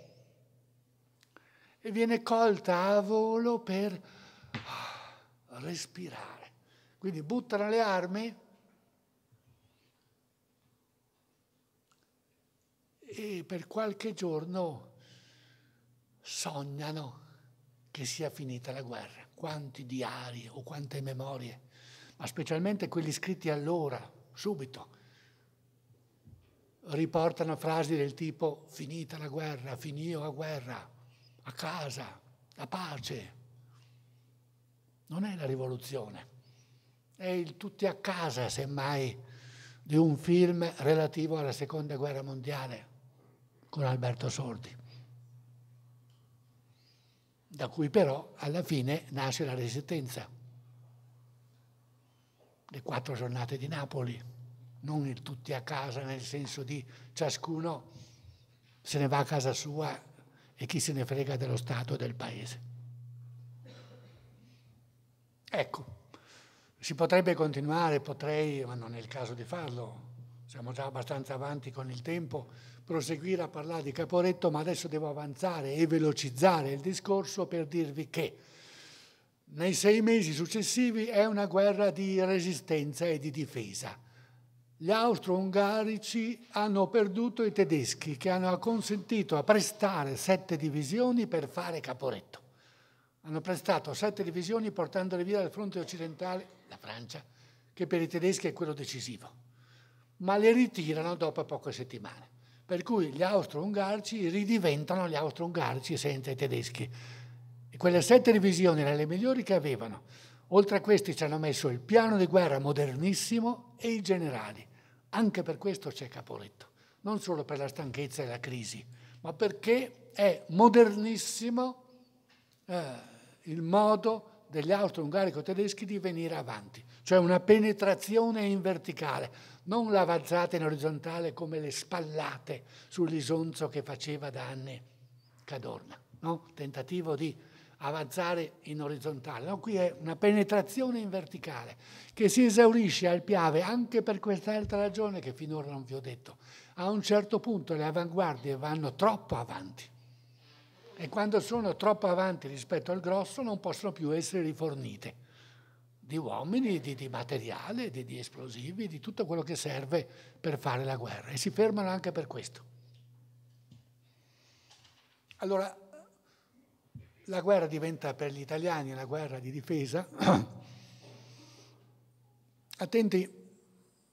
e viene colta a volo per respirare. Quindi buttano le armi e per qualche giorno sognano che sia finita la guerra. Quanti diari o quante memorie, ma specialmente quelli scritti allora, subito, riportano frasi del tipo finita la guerra, finì la guerra, a casa, la pace non è la rivoluzione, è il tutti a casa, semmai, di un film relativo alla Seconda Guerra Mondiale con Alberto Sordi, da cui però alla fine nasce la Resistenza, le quattro giornate di Napoli, non il tutti a casa nel senso di ciascuno se ne va a casa sua e chi se ne frega dello Stato e del Paese. Ecco, si potrebbe continuare, potrei, ma non è il caso di farlo, siamo già abbastanza avanti con il tempo, proseguire a parlare di Caporetto, ma adesso devo avanzare e velocizzare il discorso per dirvi che nei sei mesi successivi è una guerra di resistenza e di difesa. Gli austro-ungarici hanno perduto i tedeschi che hanno consentito a prestare sette divisioni per fare Caporetto hanno prestato sette divisioni portandole via dal fronte occidentale, la Francia, che per i tedeschi è quello decisivo, ma le ritirano dopo poche settimane. Per cui gli austro-ungarci ridiventano gli austro-ungarci senza i tedeschi. E quelle sette divisioni erano le migliori che avevano. Oltre a questi ci hanno messo il piano di guerra modernissimo e i generali. Anche per questo c'è Capoletto. non solo per la stanchezza e la crisi, ma perché è modernissimo. Eh, il modo degli austro-ungarico-tedeschi di venire avanti, cioè una penetrazione in verticale, non l'avanzata in orizzontale come le spallate sull'isonzo che faceva da anni Cadorna, no? tentativo di avanzare in orizzontale. No, qui è una penetrazione in verticale che si esaurisce al Piave anche per quest'altra ragione che finora non vi ho detto. A un certo punto le avanguardie vanno troppo avanti e quando sono troppo avanti rispetto al grosso non possono più essere rifornite di uomini, di, di materiale, di, di, esplosivi, di tutto quello che serve per fare la guerra e si fermano anche per questo. Allora, la guerra diventa per gli italiani una guerra di difesa. Attenti,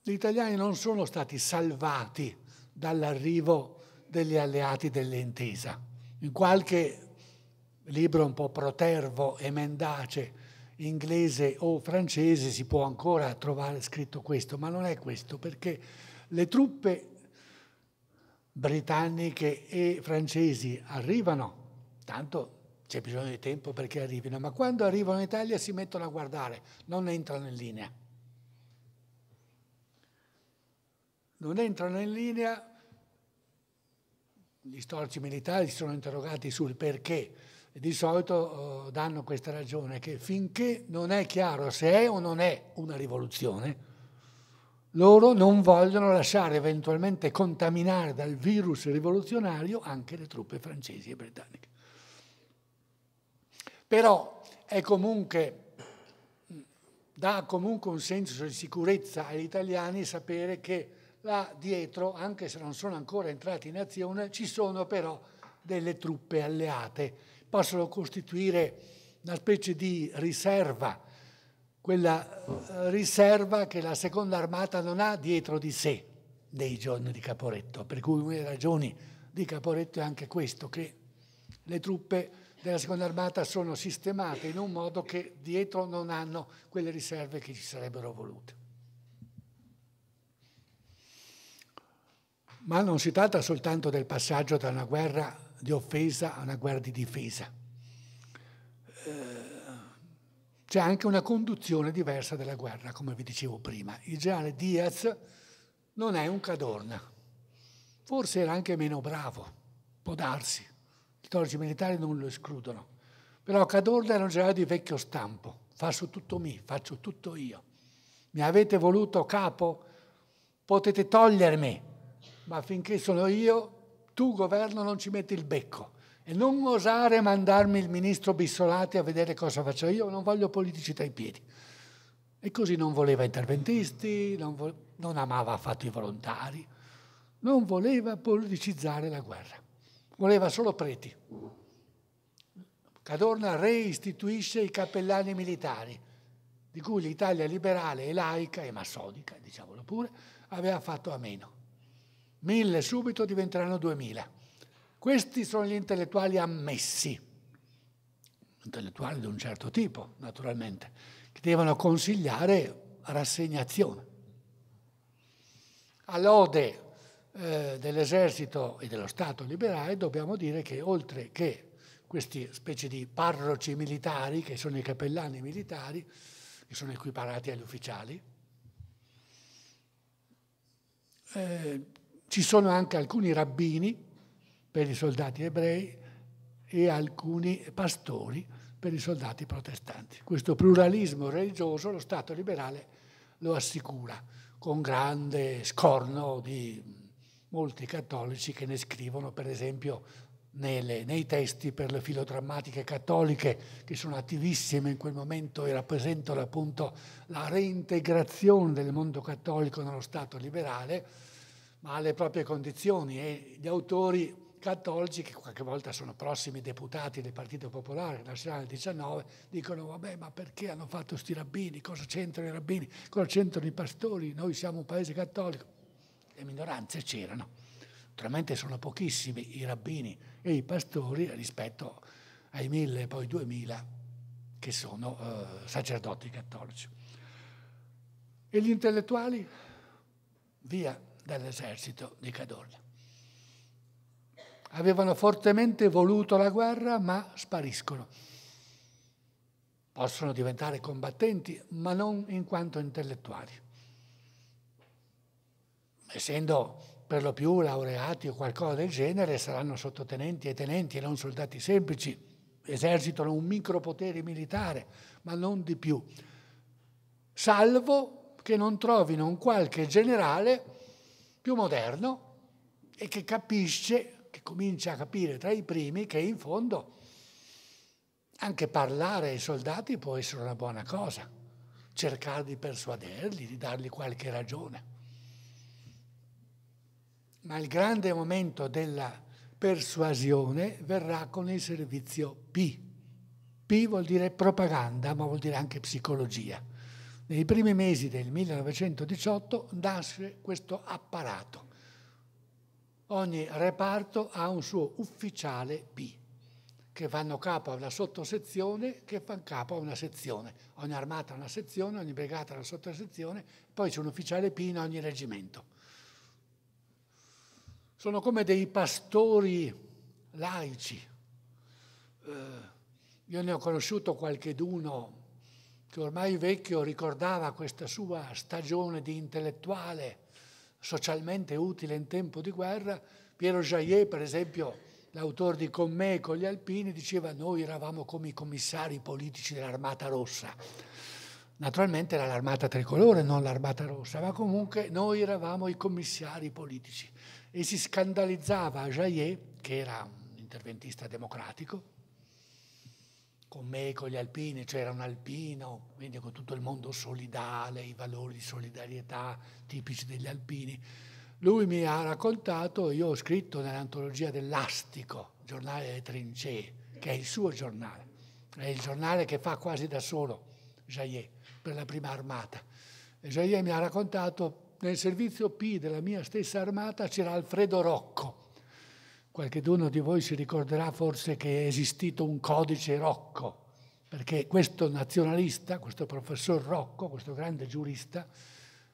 gli italiani non sono stati salvati dall'arrivo degli alleati dell'intesa in qualche libro un po' protervo e mendace, inglese o francese, si può ancora trovare scritto questo, ma non è questo, perché le truppe britanniche e francesi arrivano, tanto c'è bisogno di tempo perché arrivino, ma quando arrivano in Italia si mettono a guardare, non entrano in linea. Non entrano in linea gli storici militari si sono interrogati sul perché e di solito eh, danno questa ragione che finché non è chiaro se è o non è una rivoluzione, loro non vogliono lasciare eventualmente contaminare dal virus rivoluzionario anche le truppe francesi e britanniche. Però è comunque, dà comunque un senso di sicurezza agli italiani sapere che là dietro, anche se non sono ancora entrati in azione, ci sono però delle truppe alleate. Possono costituire una specie di riserva, quella eh, riserva che la seconda armata non ha dietro di sé nei giorni di Caporetto, per cui una delle ragioni di Caporetto è anche questo, che le truppe della seconda armata sono sistemate in un modo che dietro non hanno quelle riserve che ci sarebbero volute. Ma non si tratta soltanto del passaggio da una guerra di offesa a una guerra di difesa. Eh, c'è anche una conduzione diversa della guerra, come vi dicevo prima. Il generale Diaz non è un cadorna, forse era anche meno bravo, può darsi. gli storici militari non lo escludono. Però Cadorna era un generale di vecchio stampo, faccio tutto mi, faccio tutto io. Mi avete voluto capo? Potete togliermi, ma finché sono io, tu governo non ci metti il becco. E non osare mandarmi il ministro Bissolati a vedere cosa faccio io, non voglio politici tra i piedi. E così non voleva interventisti, non, vo- non amava affatto i volontari, non voleva politicizzare la guerra, voleva solo preti. Cadorna reistituisce i cappellani militari, di cui l'Italia liberale e laica e massonica, diciamolo pure, aveva fatto a meno mille subito diventeranno duemila. Questi sono gli intellettuali ammessi, intellettuali di un certo tipo, naturalmente, che devono consigliare rassegnazione. All'ode eh, dell'esercito e dello Stato liberale dobbiamo dire che oltre che questi specie di parroci militari, che sono i capellani militari, che sono equiparati agli ufficiali, eh, ci sono anche alcuni rabbini per i soldati ebrei e alcuni pastori per i soldati protestanti. Questo pluralismo religioso lo Stato liberale lo assicura con grande scorno di molti cattolici che ne scrivono, per esempio, nelle, nei testi per le filodrammatiche cattoliche che sono attivissime in quel momento e rappresentano appunto la reintegrazione del mondo cattolico nello Stato liberale ma alle proprie condizioni e gli autori cattolici, che qualche volta sono prossimi deputati del Partito Popolare Nazionale 19, dicono vabbè ma perché hanno fatto questi rabbini, cosa c'entrano i rabbini, cosa c'entrano i pastori, noi siamo un paese cattolico. Le minoranze c'erano, naturalmente sono pochissimi i rabbini e i pastori rispetto ai mille e poi duemila che sono eh, sacerdoti cattolici. E gli intellettuali? Via, dall'esercito di Cadorna. Avevano fortemente voluto la guerra, ma spariscono. Possono diventare combattenti, ma non in quanto intellettuali. Essendo per lo più laureati o qualcosa del genere, saranno sottotenenti e tenenti e non soldati semplici, esercitano un micropotere militare, ma non di più, salvo che non trovino un qualche generale più moderno e che capisce, che comincia a capire tra i primi che in fondo anche parlare ai soldati può essere una buona cosa, cercare di persuaderli, di dargli qualche ragione. Ma il grande momento della persuasione verrà con il servizio P. P vuol dire propaganda, ma vuol dire anche psicologia. Nei primi mesi del 1918 nasce questo apparato. Ogni reparto ha un suo ufficiale B, che fanno capo a una sottosezione, che fa capo a una sezione. Ogni armata ha una sezione, ogni brigata ha una sottosezione, poi c'è un ufficiale P in ogni reggimento. Sono come dei pastori laici. Eh, io ne ho conosciuto qualcheduno che ormai vecchio ricordava questa sua stagione di intellettuale socialmente utile in tempo di guerra, Piero Jaillet, per esempio, l'autore di Con me e con gli alpini, diceva noi eravamo come i commissari politici dell'Armata Rossa. Naturalmente era l'Armata Tricolore, non l'Armata Rossa, ma comunque noi eravamo i commissari politici. E si scandalizzava Jaillet, che era un interventista democratico, con me e con gli alpini, cioè era un alpino, quindi con tutto il mondo solidale, i valori di solidarietà tipici degli alpini. Lui mi ha raccontato, io ho scritto nell'antologia dell'Astico, giornale delle trincee, che è il suo giornale, è il giornale che fa quasi da solo Jaillet per la prima armata. E Jaillet mi ha raccontato, nel servizio P della mia stessa armata c'era Alfredo Rocco, Qualche Qualcheduno di voi si ricorderà forse che è esistito un codice Rocco, perché questo nazionalista, questo professor Rocco, questo grande giurista,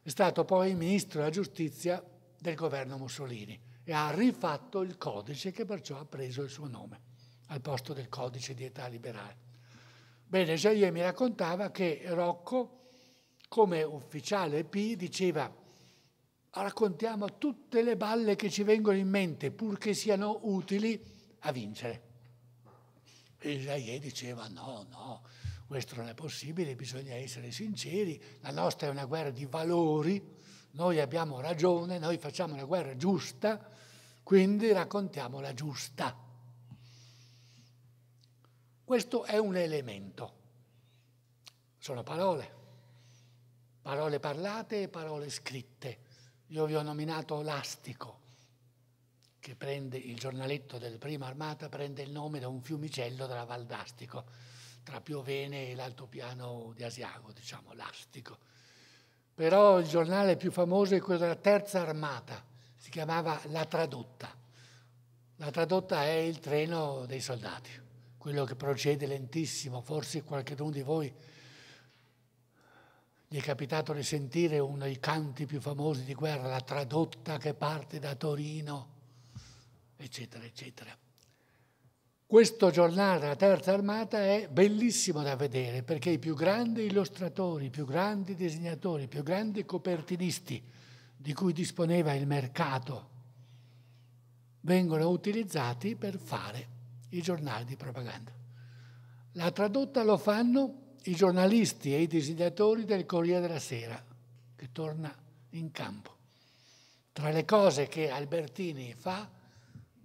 è stato poi ministro della giustizia del governo Mussolini e ha rifatto il codice che perciò ha preso il suo nome, al posto del codice di età liberale. Bene, Jair mi raccontava che Rocco, come ufficiale P, diceva raccontiamo tutte le balle che ci vengono in mente, purché siano utili a vincere. E Jair diceva no, no, questo non è possibile, bisogna essere sinceri, la nostra è una guerra di valori, noi abbiamo ragione, noi facciamo una guerra giusta, quindi raccontiamo la giusta. Questo è un elemento. Sono parole, parole parlate e parole scritte io vi ho nominato Lastico, che prende il giornaletto della Prima Armata, prende il nome da un fiumicello della Val d'Astico, tra Piovene e l'altopiano di Asiago, diciamo, Lastico. Però il giornale più famoso è quello della Terza Armata, si chiamava La Tradotta. La Tradotta è il treno dei soldati, quello che procede lentissimo, forse qualcuno di voi mi è capitato di sentire uno dei canti più famosi di guerra, la tradotta che parte da Torino, eccetera, eccetera. Questo giornale, della Terza Armata, è bellissimo da vedere perché i più grandi illustratori, i più grandi disegnatori, i più grandi copertinisti di cui disponeva il mercato vengono utilizzati per fare i giornali di propaganda. La tradotta lo fanno i giornalisti e i desideratori del Corriere della Sera, che torna in campo. Tra le cose che Albertini fa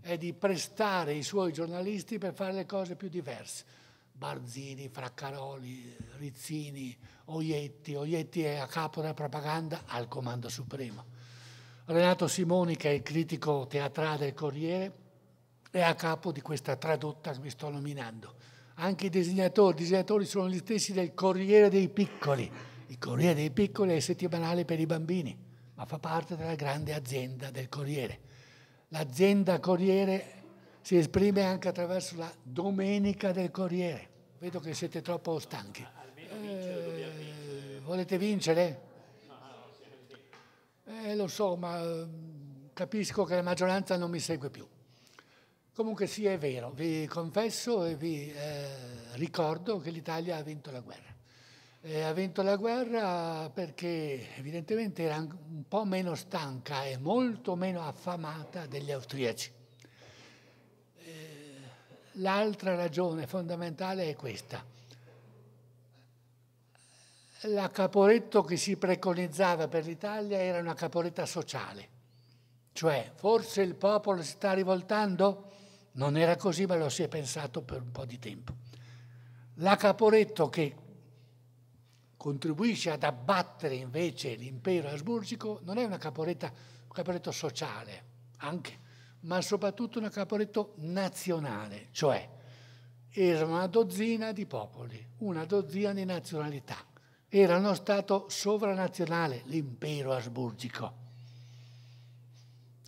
è di prestare i suoi giornalisti per fare le cose più diverse. Barzini, Fraccaroli, Rizzini, Oietti. Oietti è a capo della propaganda al Comando Supremo. Renato Simoni, che è il critico teatrale del Corriere, è a capo di questa tradotta che vi sto nominando anche i disegnatori, i disegnatori sono gli stessi del Corriere dei Piccoli. Il Corriere dei Piccoli è settimanale per i bambini, ma fa parte della grande azienda del Corriere. L'azienda Corriere si esprime anche attraverso la Domenica del Corriere. Vedo che siete troppo stanchi. Eh, volete vincere? Eh, lo so, ma ehm, capisco che la maggioranza non mi segue più. Comunque sì, è vero, vi confesso e vi eh, ricordo che l'Italia ha vinto la guerra. Eh, ha vinto la guerra perché evidentemente era un po' meno stanca e molto meno affamata degli austriaci. Eh, l'altra ragione fondamentale è questa. La Caporetto che si preconizzava per l'Italia era una Caporetta sociale, cioè forse il popolo si sta rivoltando? Non era così, ma lo si è pensato per un po' di tempo. La Caporetto che contribuisce ad abbattere invece l'impero asburgico non è una caporetta, un caporetto sociale, anche, ma soprattutto una caporetto nazionale, cioè erano una dozzina di popoli, una dozzina di nazionalità. Era uno Stato sovranazionale, l'impero asburgico.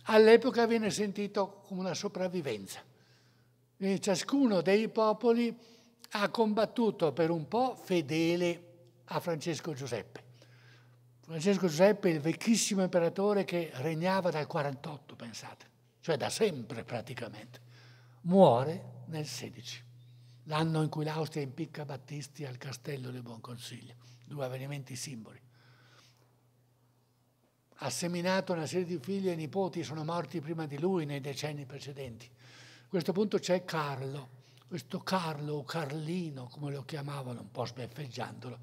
All'epoca viene sentito come una sopravvivenza. Quindi ciascuno dei popoli ha combattuto per un po' fedele a Francesco Giuseppe. Francesco Giuseppe è il vecchissimo imperatore che regnava dal 48, pensate, cioè da sempre praticamente. Muore nel 16, l'anno in cui l'Austria impicca Battisti al castello del Buon Consiglio, due avvenimenti simboli. Ha seminato una serie di figli e nipoti, sono morti prima di lui nei decenni precedenti questo punto c'è Carlo, questo Carlo o Carlino, come lo chiamavano, un po' sbeffeggiandolo,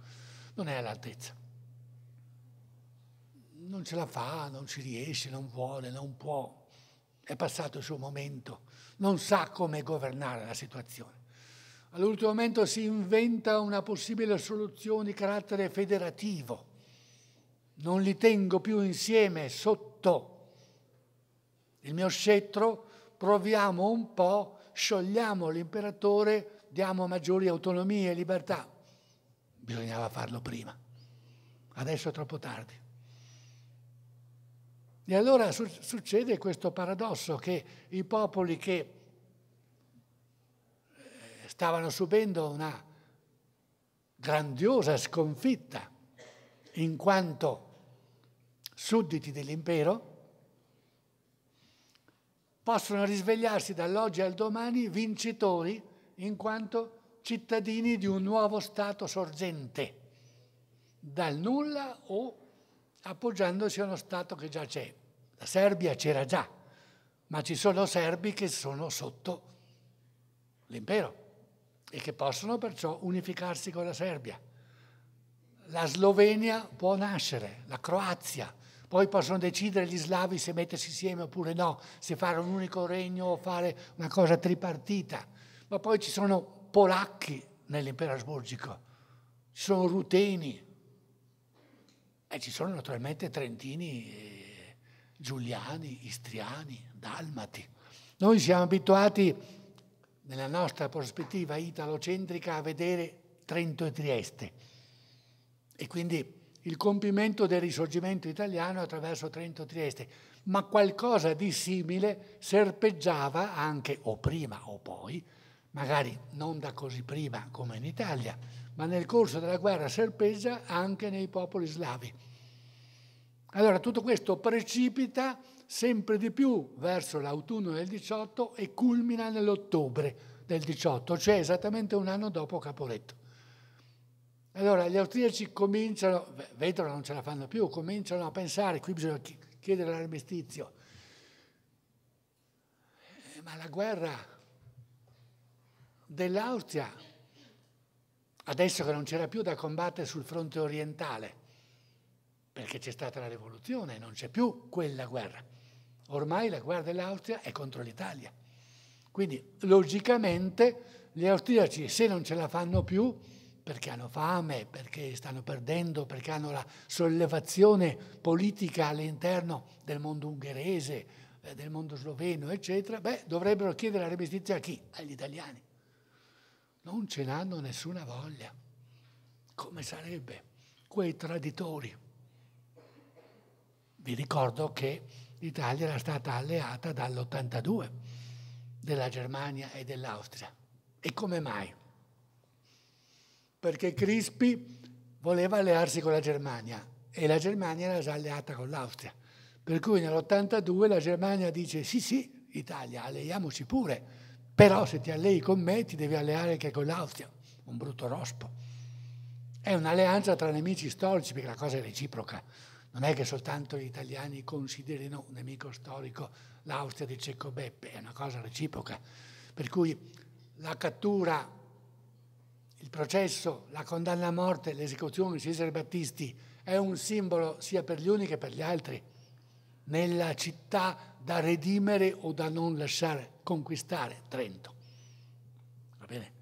non è all'altezza. Non ce la fa, non ci riesce, non vuole, non può. È passato il suo momento, non sa come governare la situazione. All'ultimo momento si inventa una possibile soluzione di carattere federativo. Non li tengo più insieme sotto il mio scettro proviamo un po', sciogliamo l'imperatore, diamo maggiori autonomie e libertà. Bisognava farlo prima. Adesso è troppo tardi. E allora succede questo paradosso che i popoli che eh, stavano subendo una grandiosa sconfitta in quanto sudditi dell'impero, possono risvegliarsi dall'oggi al domani vincitori in quanto cittadini di un nuovo Stato sorgente, dal nulla o appoggiandosi a uno Stato che già c'è. La Serbia c'era già, ma ci sono serbi che sono sotto l'impero e che possono perciò unificarsi con la Serbia. La Slovenia può nascere, la Croazia poi possono decidere gli slavi se mettersi insieme oppure no, se fare un unico regno o fare una cosa tripartita. Ma poi ci sono polacchi nell'impero asburgico, ci sono ruteni e ci sono naturalmente trentini, eh, giuliani, istriani, dalmati. Noi siamo abituati nella nostra prospettiva italocentrica a vedere Trento e Trieste. E quindi il compimento del risorgimento italiano attraverso Trento Trieste, ma qualcosa di simile serpeggiava anche o prima o poi, magari non da così prima come in Italia, ma nel corso della guerra serpeggia anche nei popoli slavi. Allora tutto questo precipita sempre di più verso l'autunno del 18 e culmina nell'ottobre del 18, cioè esattamente un anno dopo Caporetto. Allora gli austriaci cominciano, vedono non ce la fanno più, cominciano a pensare, qui bisogna chiedere l'armistizio. Eh, ma la guerra dell'Austria, adesso che non c'era più da combattere sul fronte orientale, perché c'è stata la rivoluzione, non c'è più quella guerra. Ormai la guerra dell'Austria è contro l'Italia. Quindi logicamente gli austriaci, se non ce la fanno più, perché hanno fame, perché stanno perdendo, perché hanno la sollevazione politica all'interno del mondo ungherese, eh, del mondo sloveno, eccetera, beh, dovrebbero chiedere la remistizia a chi? Agli italiani. Non ce n'hanno nessuna voglia. Come sarebbe? Quei traditori. Vi ricordo che l'Italia era stata alleata dall'82 della Germania e dell'Austria. E come mai? perché Crispi voleva allearsi con la Germania e la Germania era già alleata con l'Austria. Per cui nell'82 la Germania dice sì sì, Italia, alleiamoci pure, però se ti allei con me ti devi alleare anche con l'Austria, un brutto rospo. È un'alleanza tra nemici storici perché la cosa è reciproca. Non è che soltanto gli italiani considerino un nemico storico l'Austria di Cecco Beppe, è una cosa reciproca. Per cui la cattura il processo, la condanna a morte, l'esecuzione di Cesare Battisti è un simbolo sia per gli uni che per gli altri, nella città da redimere o da non lasciare conquistare Trento. Va bene?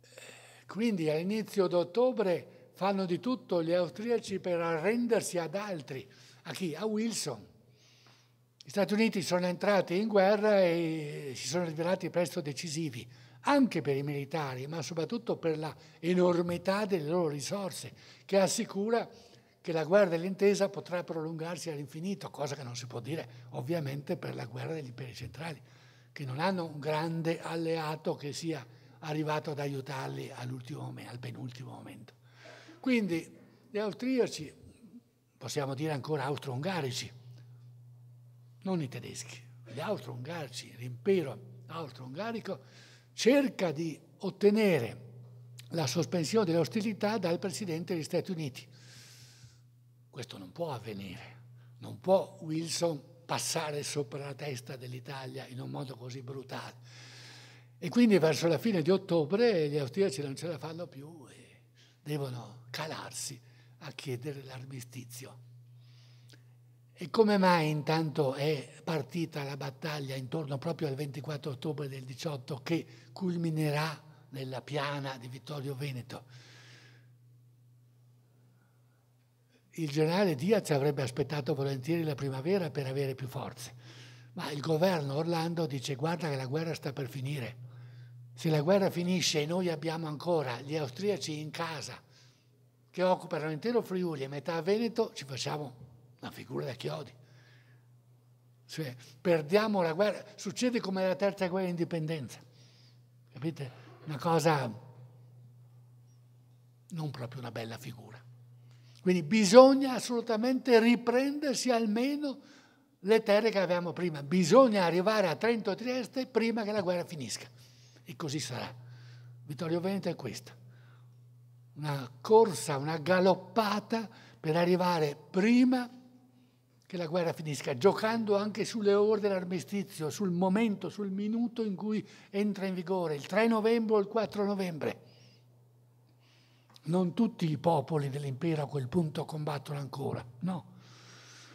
Eh, quindi all'inizio d'ottobre fanno di tutto gli austriaci per arrendersi ad altri, a chi? A Wilson gli Stati Uniti sono entrati in guerra e si sono rivelati presto decisivi, anche per i militari, ma soprattutto per l'enormità delle loro risorse, che assicura che la guerra dell'intesa potrà prolungarsi all'infinito, cosa che non si può dire ovviamente per la guerra degli imperi centrali, che non hanno un grande alleato che sia arrivato ad aiutarli al penultimo momento. Quindi gli austriaci, possiamo dire ancora austro-ungarici, non i tedeschi, gli austro ungarici l'impero austro-ungarico, cerca di ottenere la sospensione delle ostilità dal Presidente degli Stati Uniti. Questo non può avvenire, non può Wilson passare sopra la testa dell'Italia in un modo così brutale. E quindi verso la fine di ottobre gli austriaci non ce la fanno più e devono calarsi a chiedere l'armistizio. E come mai intanto è partita la battaglia intorno proprio al 24 ottobre del 18 che culminerà nella piana di Vittorio Veneto? Il generale Diaz avrebbe aspettato volentieri la primavera per avere più forze, ma il governo Orlando dice guarda che la guerra sta per finire. Se la guerra finisce e noi abbiamo ancora gli austriaci in casa che occupano l'intero Friuli e metà Veneto, ci facciamo la figura da chiodi. Cioè, perdiamo la guerra, succede come la terza guerra indipendenza. Capite? Una cosa non proprio una bella figura. Quindi bisogna assolutamente riprendersi almeno le terre che avevamo prima. Bisogna arrivare a Trento Trieste prima che la guerra finisca. E così sarà. Vittorio Veneto è questo. Una corsa, una galoppata per arrivare prima che la guerra finisca, giocando anche sulle ore dell'armistizio, sul momento, sul minuto in cui entra in vigore, il 3 novembre o il 4 novembre. Non tutti i popoli dell'impero a quel punto combattono ancora, no.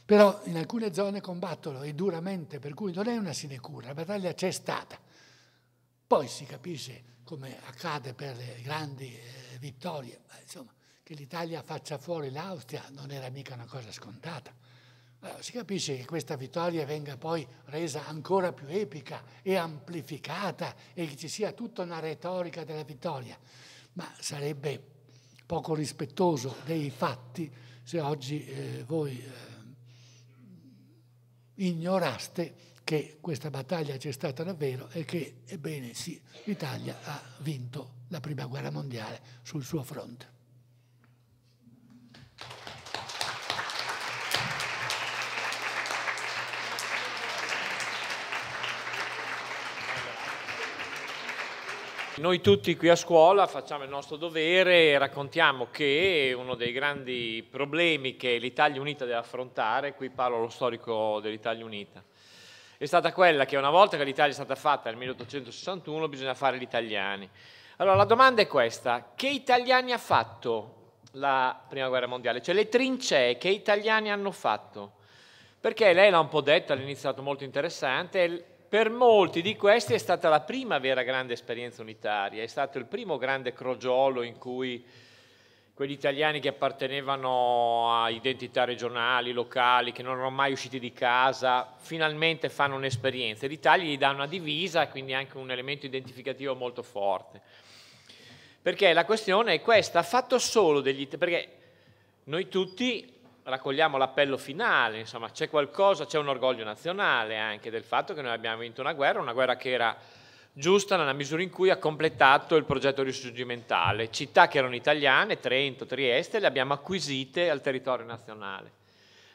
Però in alcune zone combattono e duramente, per cui non è una sinecura, la battaglia c'è stata. Poi si capisce come accade per le grandi eh, vittorie, ma insomma, che l'Italia faccia fuori l'Austria non era mica una cosa scontata. Eh, si capisce che questa vittoria venga poi resa ancora più epica e amplificata e che ci sia tutta una retorica della vittoria, ma sarebbe poco rispettoso dei fatti se oggi eh, voi eh, ignoraste che questa battaglia c'è stata davvero e che, ebbene sì, l'Italia ha vinto la Prima Guerra Mondiale sul suo fronte. Noi tutti qui a scuola facciamo il nostro dovere e raccontiamo che uno dei grandi problemi che l'Italia Unita deve affrontare, qui parlo lo storico dell'Italia Unita, è stata quella che una volta che l'Italia è stata fatta nel 1861 bisogna fare gli italiani. Allora la domanda è questa, che italiani ha fatto la Prima Guerra Mondiale? Cioè le trincee che italiani hanno fatto? Perché lei l'ha un po' detto all'inizio, è stato molto interessante, per molti di questi è stata la prima vera grande esperienza unitaria, è stato il primo grande crogiolo in cui quegli italiani che appartenevano a identità regionali, locali, che non erano mai usciti di casa, finalmente fanno un'esperienza. L'Italia gli dà una divisa, quindi anche un elemento identificativo molto forte. Perché la questione è questa, ha fatto solo degli... perché noi tutti raccogliamo l'appello finale, insomma c'è qualcosa, c'è un orgoglio nazionale anche del fatto che noi abbiamo vinto una guerra, una guerra che era giusta nella misura in cui ha completato il progetto risorgimentale. Città che erano italiane, Trento, Trieste, le abbiamo acquisite al territorio nazionale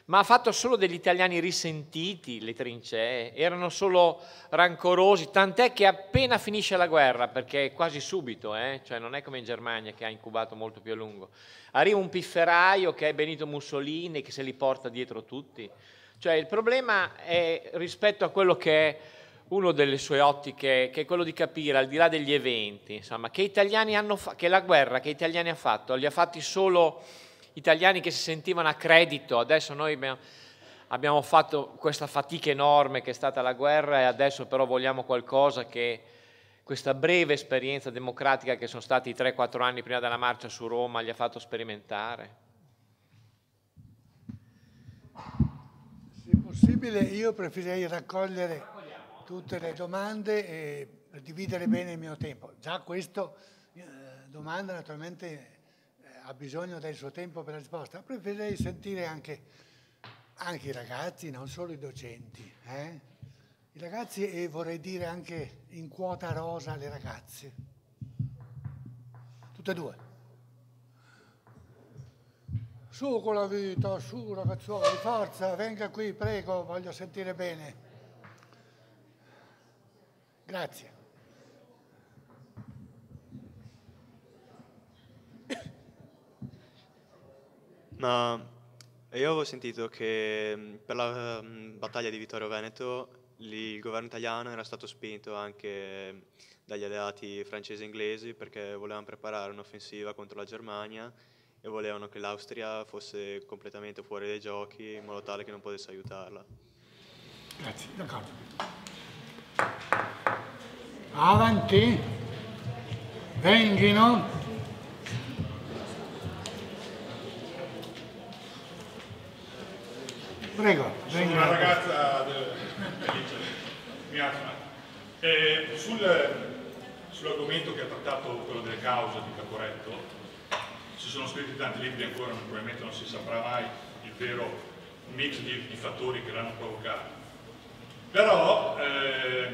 ma ha fatto solo degli italiani risentiti le trincee, erano solo rancorosi, tant'è che appena finisce la guerra, perché è quasi subito, eh, cioè non è come in Germania che ha incubato molto più a lungo, arriva un pifferaio che è Benito Mussolini che se li porta dietro tutti. Cioè il problema è rispetto a quello che è una delle sue ottiche, che è quello di capire, al di là degli eventi, insomma, che, che la guerra che gli italiani hanno fatto, li ha fatti solo italiani che si sentivano a credito, adesso noi abbiamo fatto questa fatica enorme che è stata la guerra e adesso però vogliamo qualcosa che questa breve esperienza democratica che sono stati i 3-4 anni prima della marcia su Roma gli ha fatto sperimentare. Se possibile io preferirei raccogliere tutte le domande e dividere bene il mio tempo. Già questo, eh, domanda naturalmente ha bisogno del suo tempo per la risposta, preferirei sentire anche, anche i ragazzi, non solo i docenti. Eh? I ragazzi e vorrei dire anche in quota rosa le ragazze. Tutte e due. Su con la vita, su ragazzuoli, forza, venga qui, prego, voglio sentire bene. Grazie. Ma io avevo sentito che mm, per la mm, battaglia di Vittorio Veneto il governo italiano era stato spinto anche mm, dagli alleati francesi e inglesi perché volevano preparare un'offensiva contro la Germania e volevano che l'Austria fosse completamente fuori dai giochi in modo tale che non potesse aiutarla. Grazie, d'accordo. Avanti, venghino. Prego. Sono una ragazza dell'Ice, Miasma. Eh, sul, sull'argomento che ha trattato, quello delle cause di Caporetto, ci sono scritti tanti libri ancora, probabilmente non si saprà mai il vero mix di, di fattori che l'hanno provocato. Però, eh,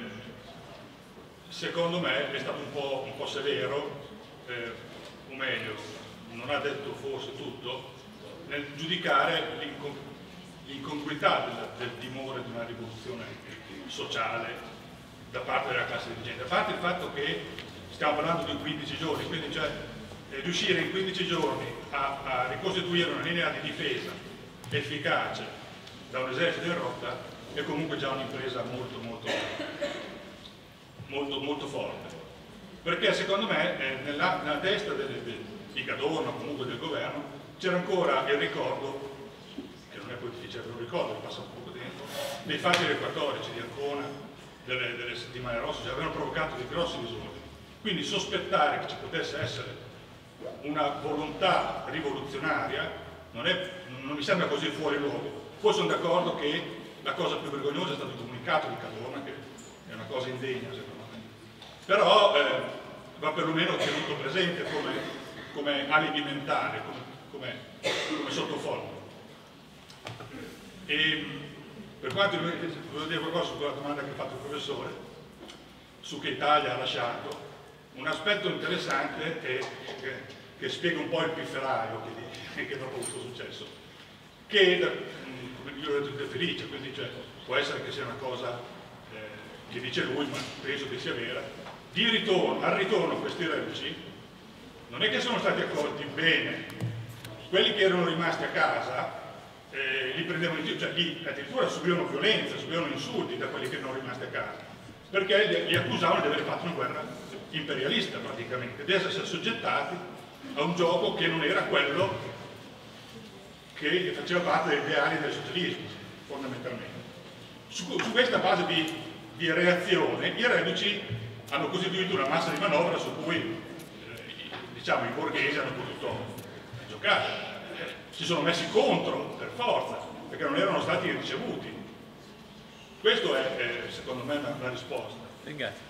secondo me, è stato un po', un po severo, eh, o meglio, non ha detto forse tutto, nel giudicare l'incompatibilità l'incongruità del, del timore di una rivoluzione sociale da parte della classe dirigente, a parte il fatto che stiamo parlando di 15 giorni, quindi cioè, eh, riuscire in 15 giorni a, a, ricostituire una linea di difesa efficace da un esercito in rotta è comunque già un'impresa molto, molto, molto, molto, forte. Perché secondo me eh, nella, nella, testa del, del, di Cadorna, comunque del governo, c'era ancora il ricordo pontificia, non ricordo, passa un poco tempo, nei fatti del 14 di Ancona, delle, delle settimane rosse, cioè avevano provocato dei grossi disordini. Quindi sospettare che ci potesse essere una volontà rivoluzionaria non, è, non mi sembra così fuori luogo. Poi sono d'accordo che la cosa più vergognosa è stato il comunicato di Cadorna, che è una cosa indegna secondo me. Però eh, va perlomeno tenuto presente come, come alibi mentale, come, come, come sottofondo. E, per quanto volevo dire qualcosa sulla domanda che ha fatto il professore, su che Italia ha lasciato, un aspetto interessante è, che, che, spiega un po' il pifferaio che, che dopo questo successo, che eh, come io l'ho detto è felice, quindi cioè, può essere che sia una cosa eh, che dice lui, ma penso che sia vera, di ritorno, al ritorno questi reduci non è che sono stati accolti bene, quelli che erano rimasti a casa eh, li prendevano in giro, cioè lì addirittura subivano violenza, subivano insulti da quelli che erano rimasti a casa, perché li accusavano di aver fatto una guerra imperialista praticamente, di essersi assoggettati a un gioco che non era quello che faceva parte degli ideali del socialismo, fondamentalmente. Su, su questa base di, di reazione i reduci hanno costituito una massa di manovra su cui eh, diciamo, i borghesi hanno potuto giocare, si sono messi contro forza, perché non erano stati ricevuti. Questa è, secondo me, la risposta. Ringrazio.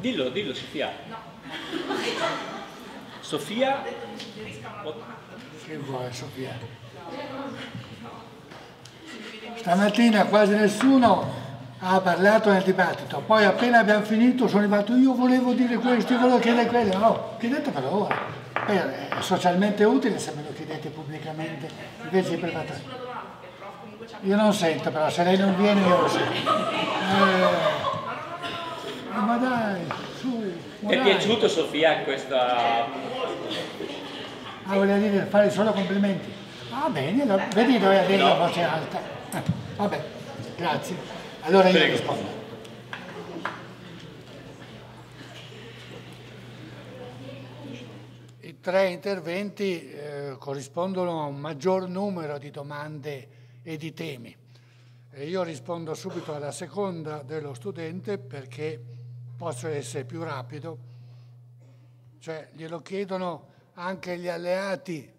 Dillo, dillo Sofia. No. Sofia? Che vuoi Sofia? Stamattina quasi nessuno ha parlato nel dibattito, poi appena abbiamo finito sono arrivato io volevo dire questo, io volevo chiedere quello, no, chiedete per ora, eh, è socialmente utile se me lo chiedete pubblicamente invece di privatamente. Io non sento però, se lei non viene io lo sento. Eh, ma dai, su. Ti è piaciuto Sofia questa... Ah, voleva dire fare solo complimenti. Ah bene, vedi dove ha detto la voce alta. Vabbè, grazie. Allora io Prego. rispondo. I tre interventi eh, corrispondono a un maggior numero di domande e di temi. E io rispondo subito alla seconda dello studente perché posso essere più rapido. Cioè, glielo chiedono anche gli alleati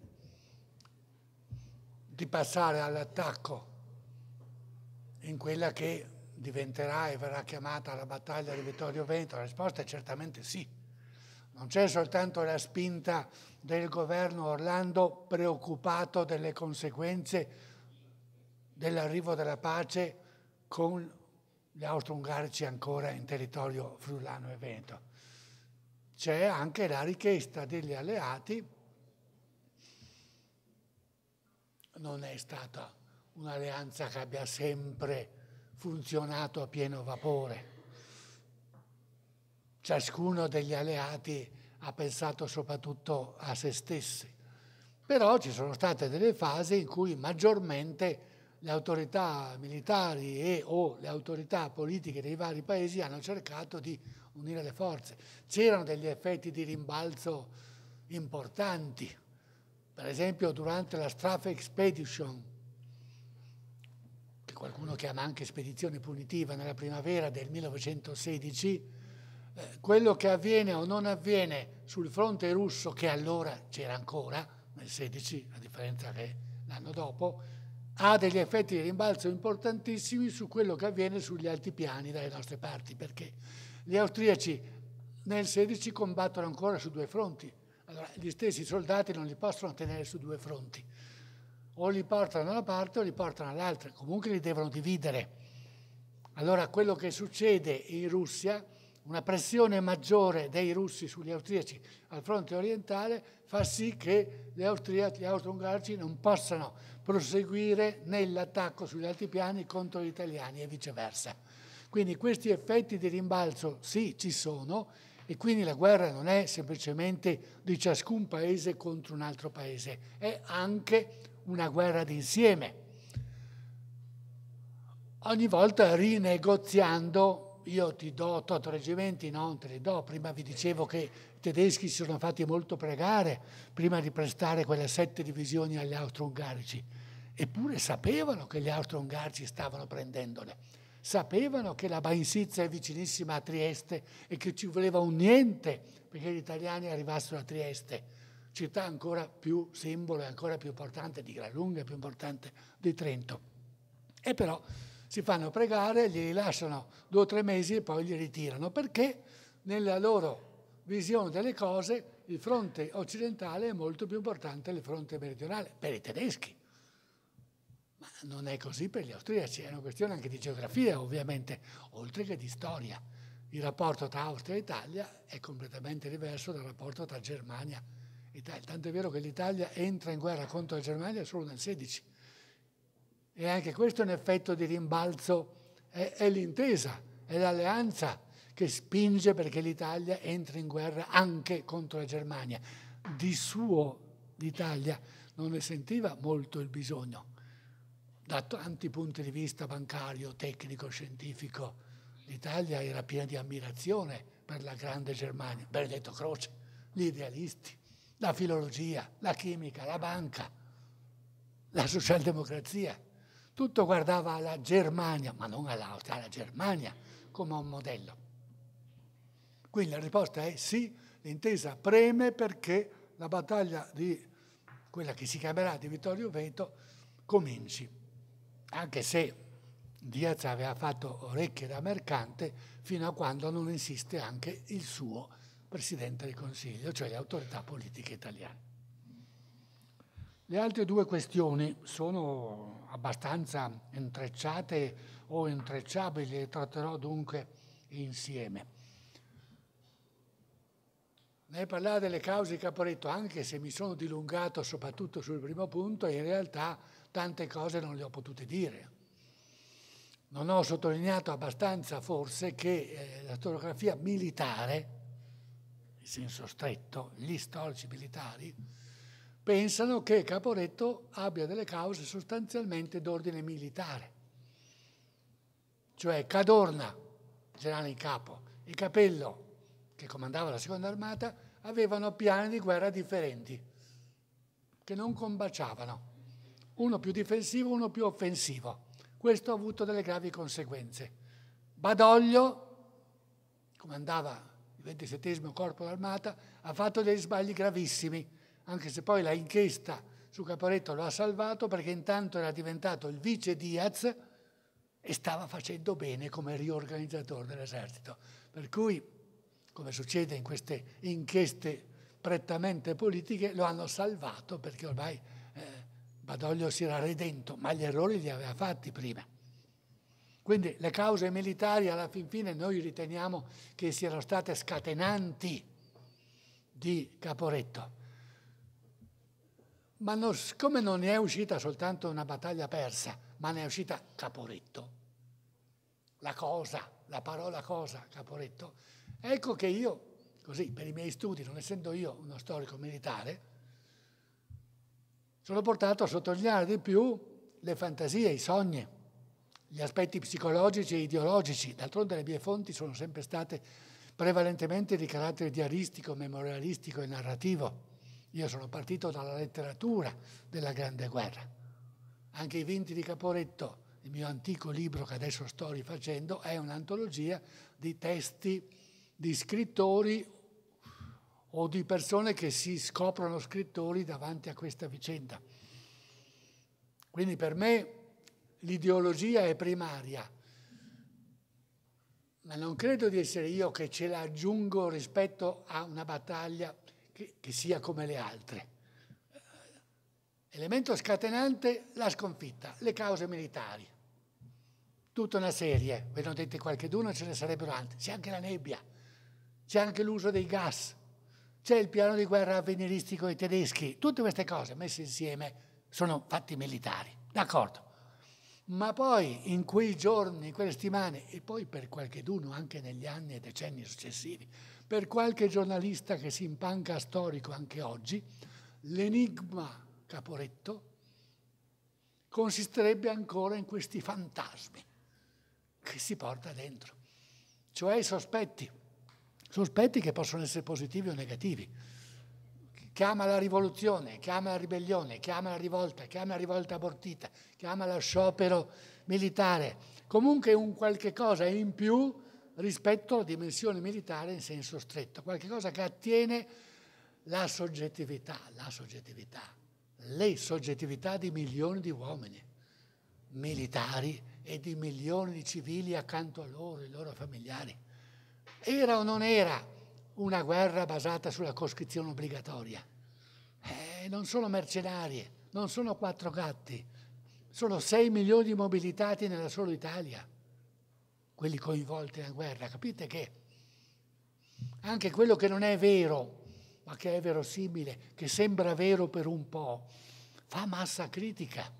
di passare all'attacco in quella che diventerà e verrà chiamata la battaglia di Vittorio Veneto? La risposta è certamente sì. Non c'è soltanto la spinta del governo Orlando preoccupato delle conseguenze dell'arrivo della pace con gli austro-ungarici ancora in territorio friulano e veneto. C'è anche la richiesta degli alleati, non è stata un'alleanza che abbia sempre funzionato a pieno vapore. Ciascuno degli alleati ha pensato soprattutto a se stessi, però ci sono state delle fasi in cui maggiormente le autorità militari e o le autorità politiche dei vari paesi hanno cercato di unire le forze. C'erano degli effetti di rimbalzo importanti, per esempio durante la Strafe Expedition qualcuno chiama anche spedizione punitiva nella primavera del 1916, eh, quello che avviene o non avviene sul fronte russo, che allora c'era ancora, nel 16, a differenza che l'anno dopo, ha degli effetti di rimbalzo importantissimi su quello che avviene sugli altipiani dalle nostre parti, perché gli austriaci nel 16 combattono ancora su due fronti, allora gli stessi soldati non li possono tenere su due fronti o li portano da una parte o li portano dall'altra, comunque li devono dividere. Allora quello che succede in Russia, una pressione maggiore dei russi sugli austriaci al fronte orientale, fa sì che gli austriaci, gli austro-ungarici non possano proseguire nell'attacco sugli altipiani contro gli italiani e viceversa. Quindi questi effetti di rimbalzo sì ci sono e quindi la guerra non è semplicemente di ciascun paese contro un altro paese, è anche una guerra d'insieme. Ogni volta rinegoziando, io ti do tot reggimenti, non te li do. Prima vi dicevo che i tedeschi si sono fatti molto pregare prima di prestare quelle sette divisioni agli austro-ungarici. Eppure sapevano che gli austro-ungarici stavano prendendole. Sapevano che la Bainsizia è vicinissima a Trieste e che ci voleva un niente perché gli italiani arrivassero a Trieste città ancora più simbolo e ancora più importante, di gran lunga più importante di Trento. E però si fanno pregare, glieli rilasciano due o tre mesi e poi li ritirano, perché nella loro visione delle cose il fronte occidentale è molto più importante del fronte meridionale, per i tedeschi. Ma non è così per gli austriaci, è una questione anche di geografia ovviamente, oltre che di storia. Il rapporto tra Austria e Italia è completamente diverso dal rapporto tra Germania e Italia. Tanto è vero che l'Italia entra in guerra contro la Germania solo nel 16. E anche questo è un effetto di rimbalzo, è, è l'intesa, è l'alleanza che spinge perché l'Italia entra in guerra anche contro la Germania. Di suo l'Italia non ne sentiva molto il bisogno, da tanti punti di vista bancario, tecnico, scientifico. L'Italia era piena di ammirazione per la grande Germania, Benedetto Croce, gli idealisti la filologia, la chimica, la banca, la socialdemocrazia. Tutto guardava alla Germania, ma non all'Austria, alla Germania come un modello. Quindi la risposta è sì, l'intesa preme perché la battaglia di quella che si chiamerà di Vittorio Veto cominci, anche se Diaz aveva fatto orecchie da mercante fino a quando non esiste anche il suo Presidente del Consiglio, cioè le autorità politiche italiane. Le altre due questioni sono abbastanza intrecciate o intrecciabili le tratterò dunque insieme. Nel parlare delle cause di Caporetto, anche se mi sono dilungato soprattutto sul primo punto, in realtà tante cose non le ho potute dire. Non ho sottolineato abbastanza forse che eh, la storiografia militare senso stretto, gli storici militari, pensano che Caporetto abbia delle cause sostanzialmente d'ordine militare. Cioè Cadorna, generale in capo, e Capello, che comandava la seconda armata, avevano piani di guerra differenti, che non combaciavano. Uno più difensivo, uno più offensivo. Questo ha avuto delle gravi conseguenze. Badoglio comandava 27 Corpo d'Armata, ha fatto degli sbagli gravissimi, anche se poi la inchiesta su Caporetto lo ha salvato perché intanto era diventato il vice Diaz e stava facendo bene come riorganizzatore dell'esercito. Per cui, come succede in queste inchieste prettamente politiche, lo hanno salvato perché ormai eh, Badoglio si era redento, ma gli errori li aveva fatti prima. Quindi le cause militari alla fin fine noi riteniamo che siano state scatenanti di Caporetto. Ma non, siccome non ne è uscita soltanto una battaglia persa, ma ne è uscita Caporetto, la cosa, la parola cosa, Caporetto, ecco che io, così per i miei studi, non essendo io uno storico militare, sono portato a sottolineare di più le fantasie, i sogni gli aspetti psicologici e ideologici. D'altronde le mie fonti sono sempre state prevalentemente di carattere diaristico, memorialistico e narrativo. Io sono partito dalla letteratura della Grande Guerra. Anche I Vinti di Caporetto, il mio antico libro che adesso sto rifacendo, è un'antologia di testi di scrittori o di persone che si scoprono scrittori davanti a questa vicenda. Quindi per me l'ideologia è primaria, ma non credo di essere io che ce la aggiungo rispetto a una battaglia che, che sia come le altre. Elemento scatenante, la sconfitta, le cause militari. Tutta una serie, ve ne ho dette qualcheduno, ce ne sarebbero altre. C'è anche la nebbia, c'è anche l'uso dei gas, c'è il piano di guerra avveniristico dei tedeschi. Tutte queste cose messe insieme sono fatti militari. D'accordo ma poi in quei giorni, quelle settimane e poi per qualche d'uno anche negli anni e decenni successivi, per qualche giornalista che si impanca storico anche oggi, l'enigma Caporetto consisterebbe ancora in questi fantasmi che si porta dentro, cioè i sospetti, sospetti che possono essere positivi o negativi chiama la rivoluzione, chiama la ribellione, chiama la rivolta, chiama la rivolta abortita, chiama ama lo sciopero militare, comunque un qualche cosa in più rispetto alla dimensione militare in senso stretto, qualche cosa che attiene la soggettività, la soggettività, le soggettività di milioni di uomini militari e di milioni di civili accanto a loro, i loro familiari. Era o non era? una guerra basata sulla coscrizione obbligatoria. Eh, non sono mercenarie, non sono quattro gatti, sono 6 milioni mobilitati nella sola Italia, quelli coinvolti nella guerra. Capite che anche quello che non è vero, ma che è verosimile, che sembra vero per un po', fa massa critica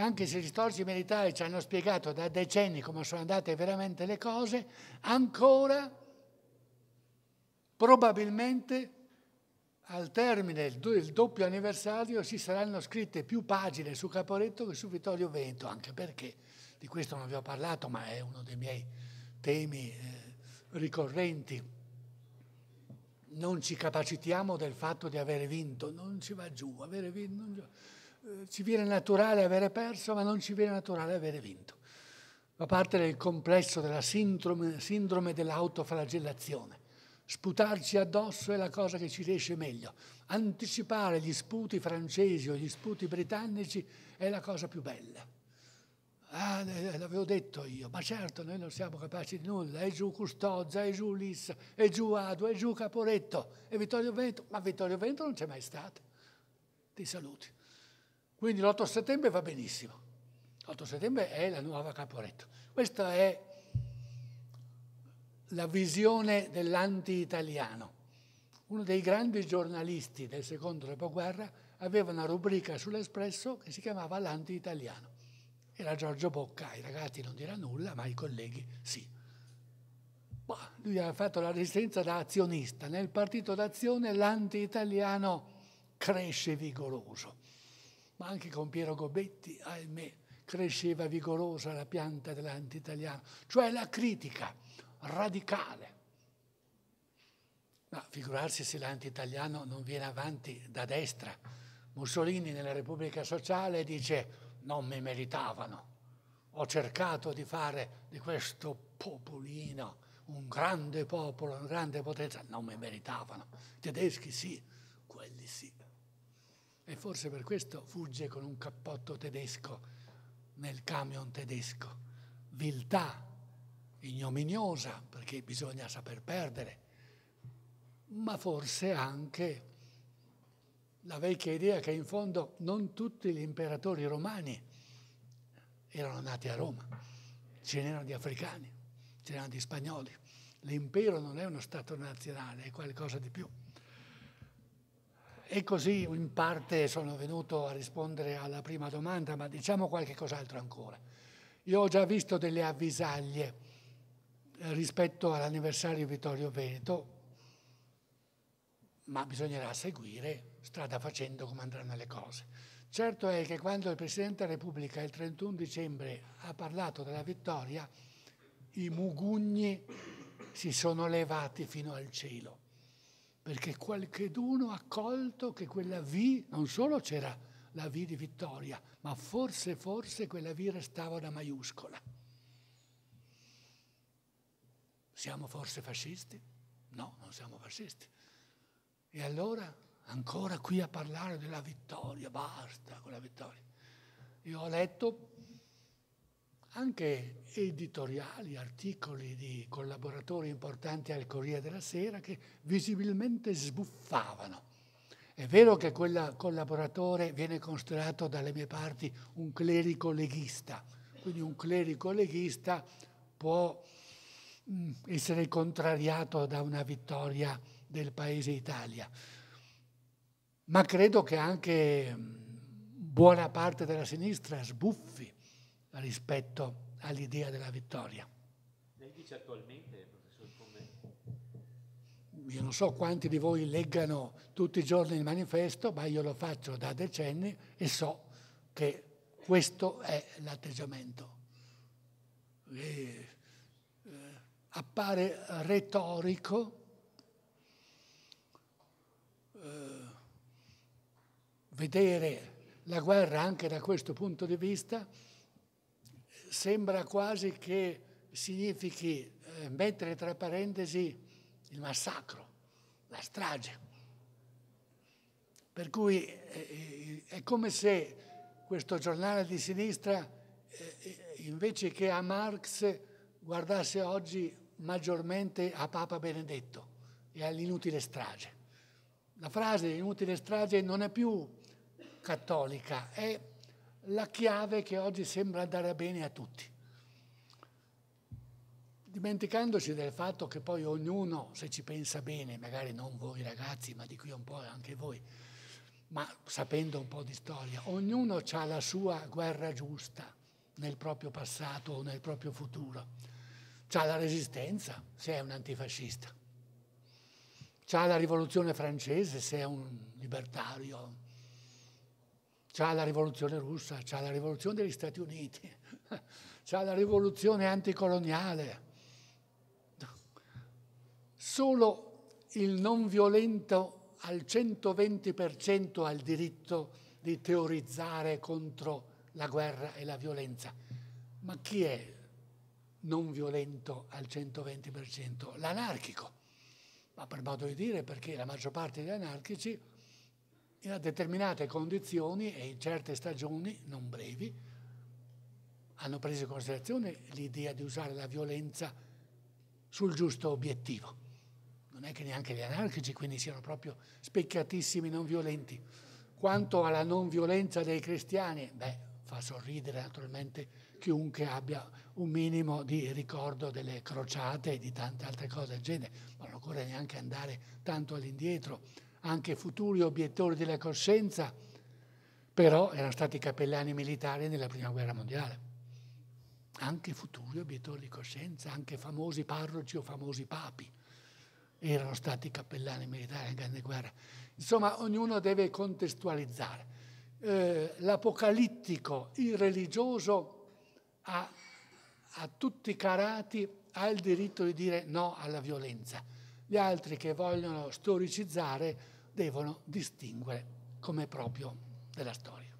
anche se gli storici militari ci hanno spiegato da decenni come sono andate veramente le cose, ancora probabilmente al termine del doppio anniversario si saranno scritte più pagine su Caporetto che su Vittorio Veneto, anche perché di questo non vi ho parlato, ma è uno dei miei temi eh, ricorrenti. Non ci capacitiamo del fatto di avere vinto, non ci va giù, avere vinto non ci va eh, ci viene naturale avere perso, ma non ci viene naturale avere vinto. Fa parte del complesso della sindrome, sindrome dell'autoflagellazione. Sputarci addosso è la cosa che ci riesce meglio. Anticipare gli sputi francesi o gli sputi britannici è la cosa più bella. Ah, eh, eh, l'avevo detto io, ma certo noi non siamo capaci di nulla, è giù Custozza, è giù Lissa, è giù Ado, è giù Caporetto, è Vittorio Vento. ma Vittorio Vento non c'è mai stato. Ti saluti. Quindi l'8 settembre va benissimo. L'8 settembre è la nuova Caporetto. Questa è la visione dell'anti-italiano. Uno dei grandi giornalisti del secondo dopoguerra aveva una rubrica sull'Espresso che si chiamava L'anti-italiano. Era Giorgio Bocca, i ragazzi non dirà nulla, ma i colleghi sì. Bah, lui ha fatto la resistenza da azionista. Nel partito d'azione l'anti-italiano cresce vigoroso ma anche con Piero Gobetti, ahimè, cresceva vigorosa la pianta dell'anti-italiano, cioè la critica radicale. Ma figurarsi se l'anti-italiano non viene avanti da destra. Mussolini nella Repubblica Sociale dice non mi meritavano, ho cercato di fare di questo popolino un grande popolo, una grande potenza, non mi meritavano. I tedeschi sì, quelli sì. E forse per questo fugge con un cappotto tedesco nel camion tedesco. Viltà ignominiosa, perché bisogna saper perdere, ma forse anche la vecchia idea che in fondo non tutti gli imperatori romani erano nati a Roma, ce n'erano di africani, ce n'erano di spagnoli. L'impero non è uno Stato nazionale, è qualcosa di più. E così in parte sono venuto a rispondere alla prima domanda, ma diciamo qualche cos'altro ancora. Io ho già visto delle avvisaglie eh, rispetto all'anniversario di Vittorio Veneto, ma bisognerà seguire strada facendo come andranno le cose. Certo è che quando il Presidente della Repubblica il 31 dicembre ha parlato della vittoria, i mugugni si sono levati fino al cielo perché qualcheduno ha colto che quella V, non solo c'era la V di vittoria, ma forse, forse quella V restava una maiuscola. Siamo forse fascisti? No, non siamo fascisti. E allora ancora qui a parlare della vittoria, basta con la vittoria. Io ho letto anche editoriali, articoli di collaboratori importanti al Corriere della Sera che visibilmente sbuffavano. È vero che quel collaboratore viene considerato dalle mie parti un clerico leghista, quindi un clerico leghista può mm, essere contrariato da una vittoria del paese Italia. Ma credo che anche mm, buona parte della sinistra sbuffi rispetto all'idea della vittoria. Lei dice attualmente, professor, come... Io non so quanti di voi leggano tutti i giorni il manifesto, ma io lo faccio da decenni e so che questo è l'atteggiamento. E, eh, appare retorico, eh, vedere la guerra anche da questo punto di vista, sembra quasi che significhi eh, mettere tra parentesi il massacro, la strage. Per cui eh, eh è come se questo giornale di sinistra, eh, eh, invece che a Marx, guardasse oggi maggiormente a Papa Benedetto e all'inutile strage. La frase inutile strage non è più cattolica, è la chiave che oggi sembra andare bene a tutti. Dimenticandoci del fatto che poi ognuno, se ci pensa bene, magari non voi ragazzi, ma di qui un po' anche voi, ma sapendo un po' di storia, ognuno ha la sua guerra giusta nel proprio passato o nel proprio futuro. C'ha la resistenza, se è un antifascista. C'ha la rivoluzione francese, se è un libertario, c'ha la rivoluzione russa, c'ha la rivoluzione degli Stati Uniti, c'ha la rivoluzione anticoloniale. Solo il non violento al 120% ha il diritto di teorizzare contro la guerra e la violenza. Ma chi è non violento al 120%? L'anarchico. Ma per modo di dire, perché la maggior parte degli anarchici a determinate condizioni e in certe stagioni, non brevi, hanno preso in considerazione l'idea di usare la violenza sul giusto obiettivo. Non è che neanche gli anarchici quindi siano proprio specchiatissimi non violenti. Quanto alla non violenza dei cristiani, beh, fa sorridere naturalmente chiunque abbia un minimo di ricordo delle crociate e di tante altre cose del genere, ma non occorre neanche andare tanto all'indietro anche futuri obiettori della coscienza, però erano stati cappellani militari nella Prima Guerra Mondiale. Anche futuri obiettori di coscienza, anche famosi parroci o famosi papi erano stati cappellani militari nella Grande Guerra. Insomma, ognuno deve contestualizzare. Eh, l'apocalittico, il religioso, ha, a tutti i carati, ha il diritto di dire no alla violenza. Gli altri che vogliono storicizzare devono distinguere come proprio della storia.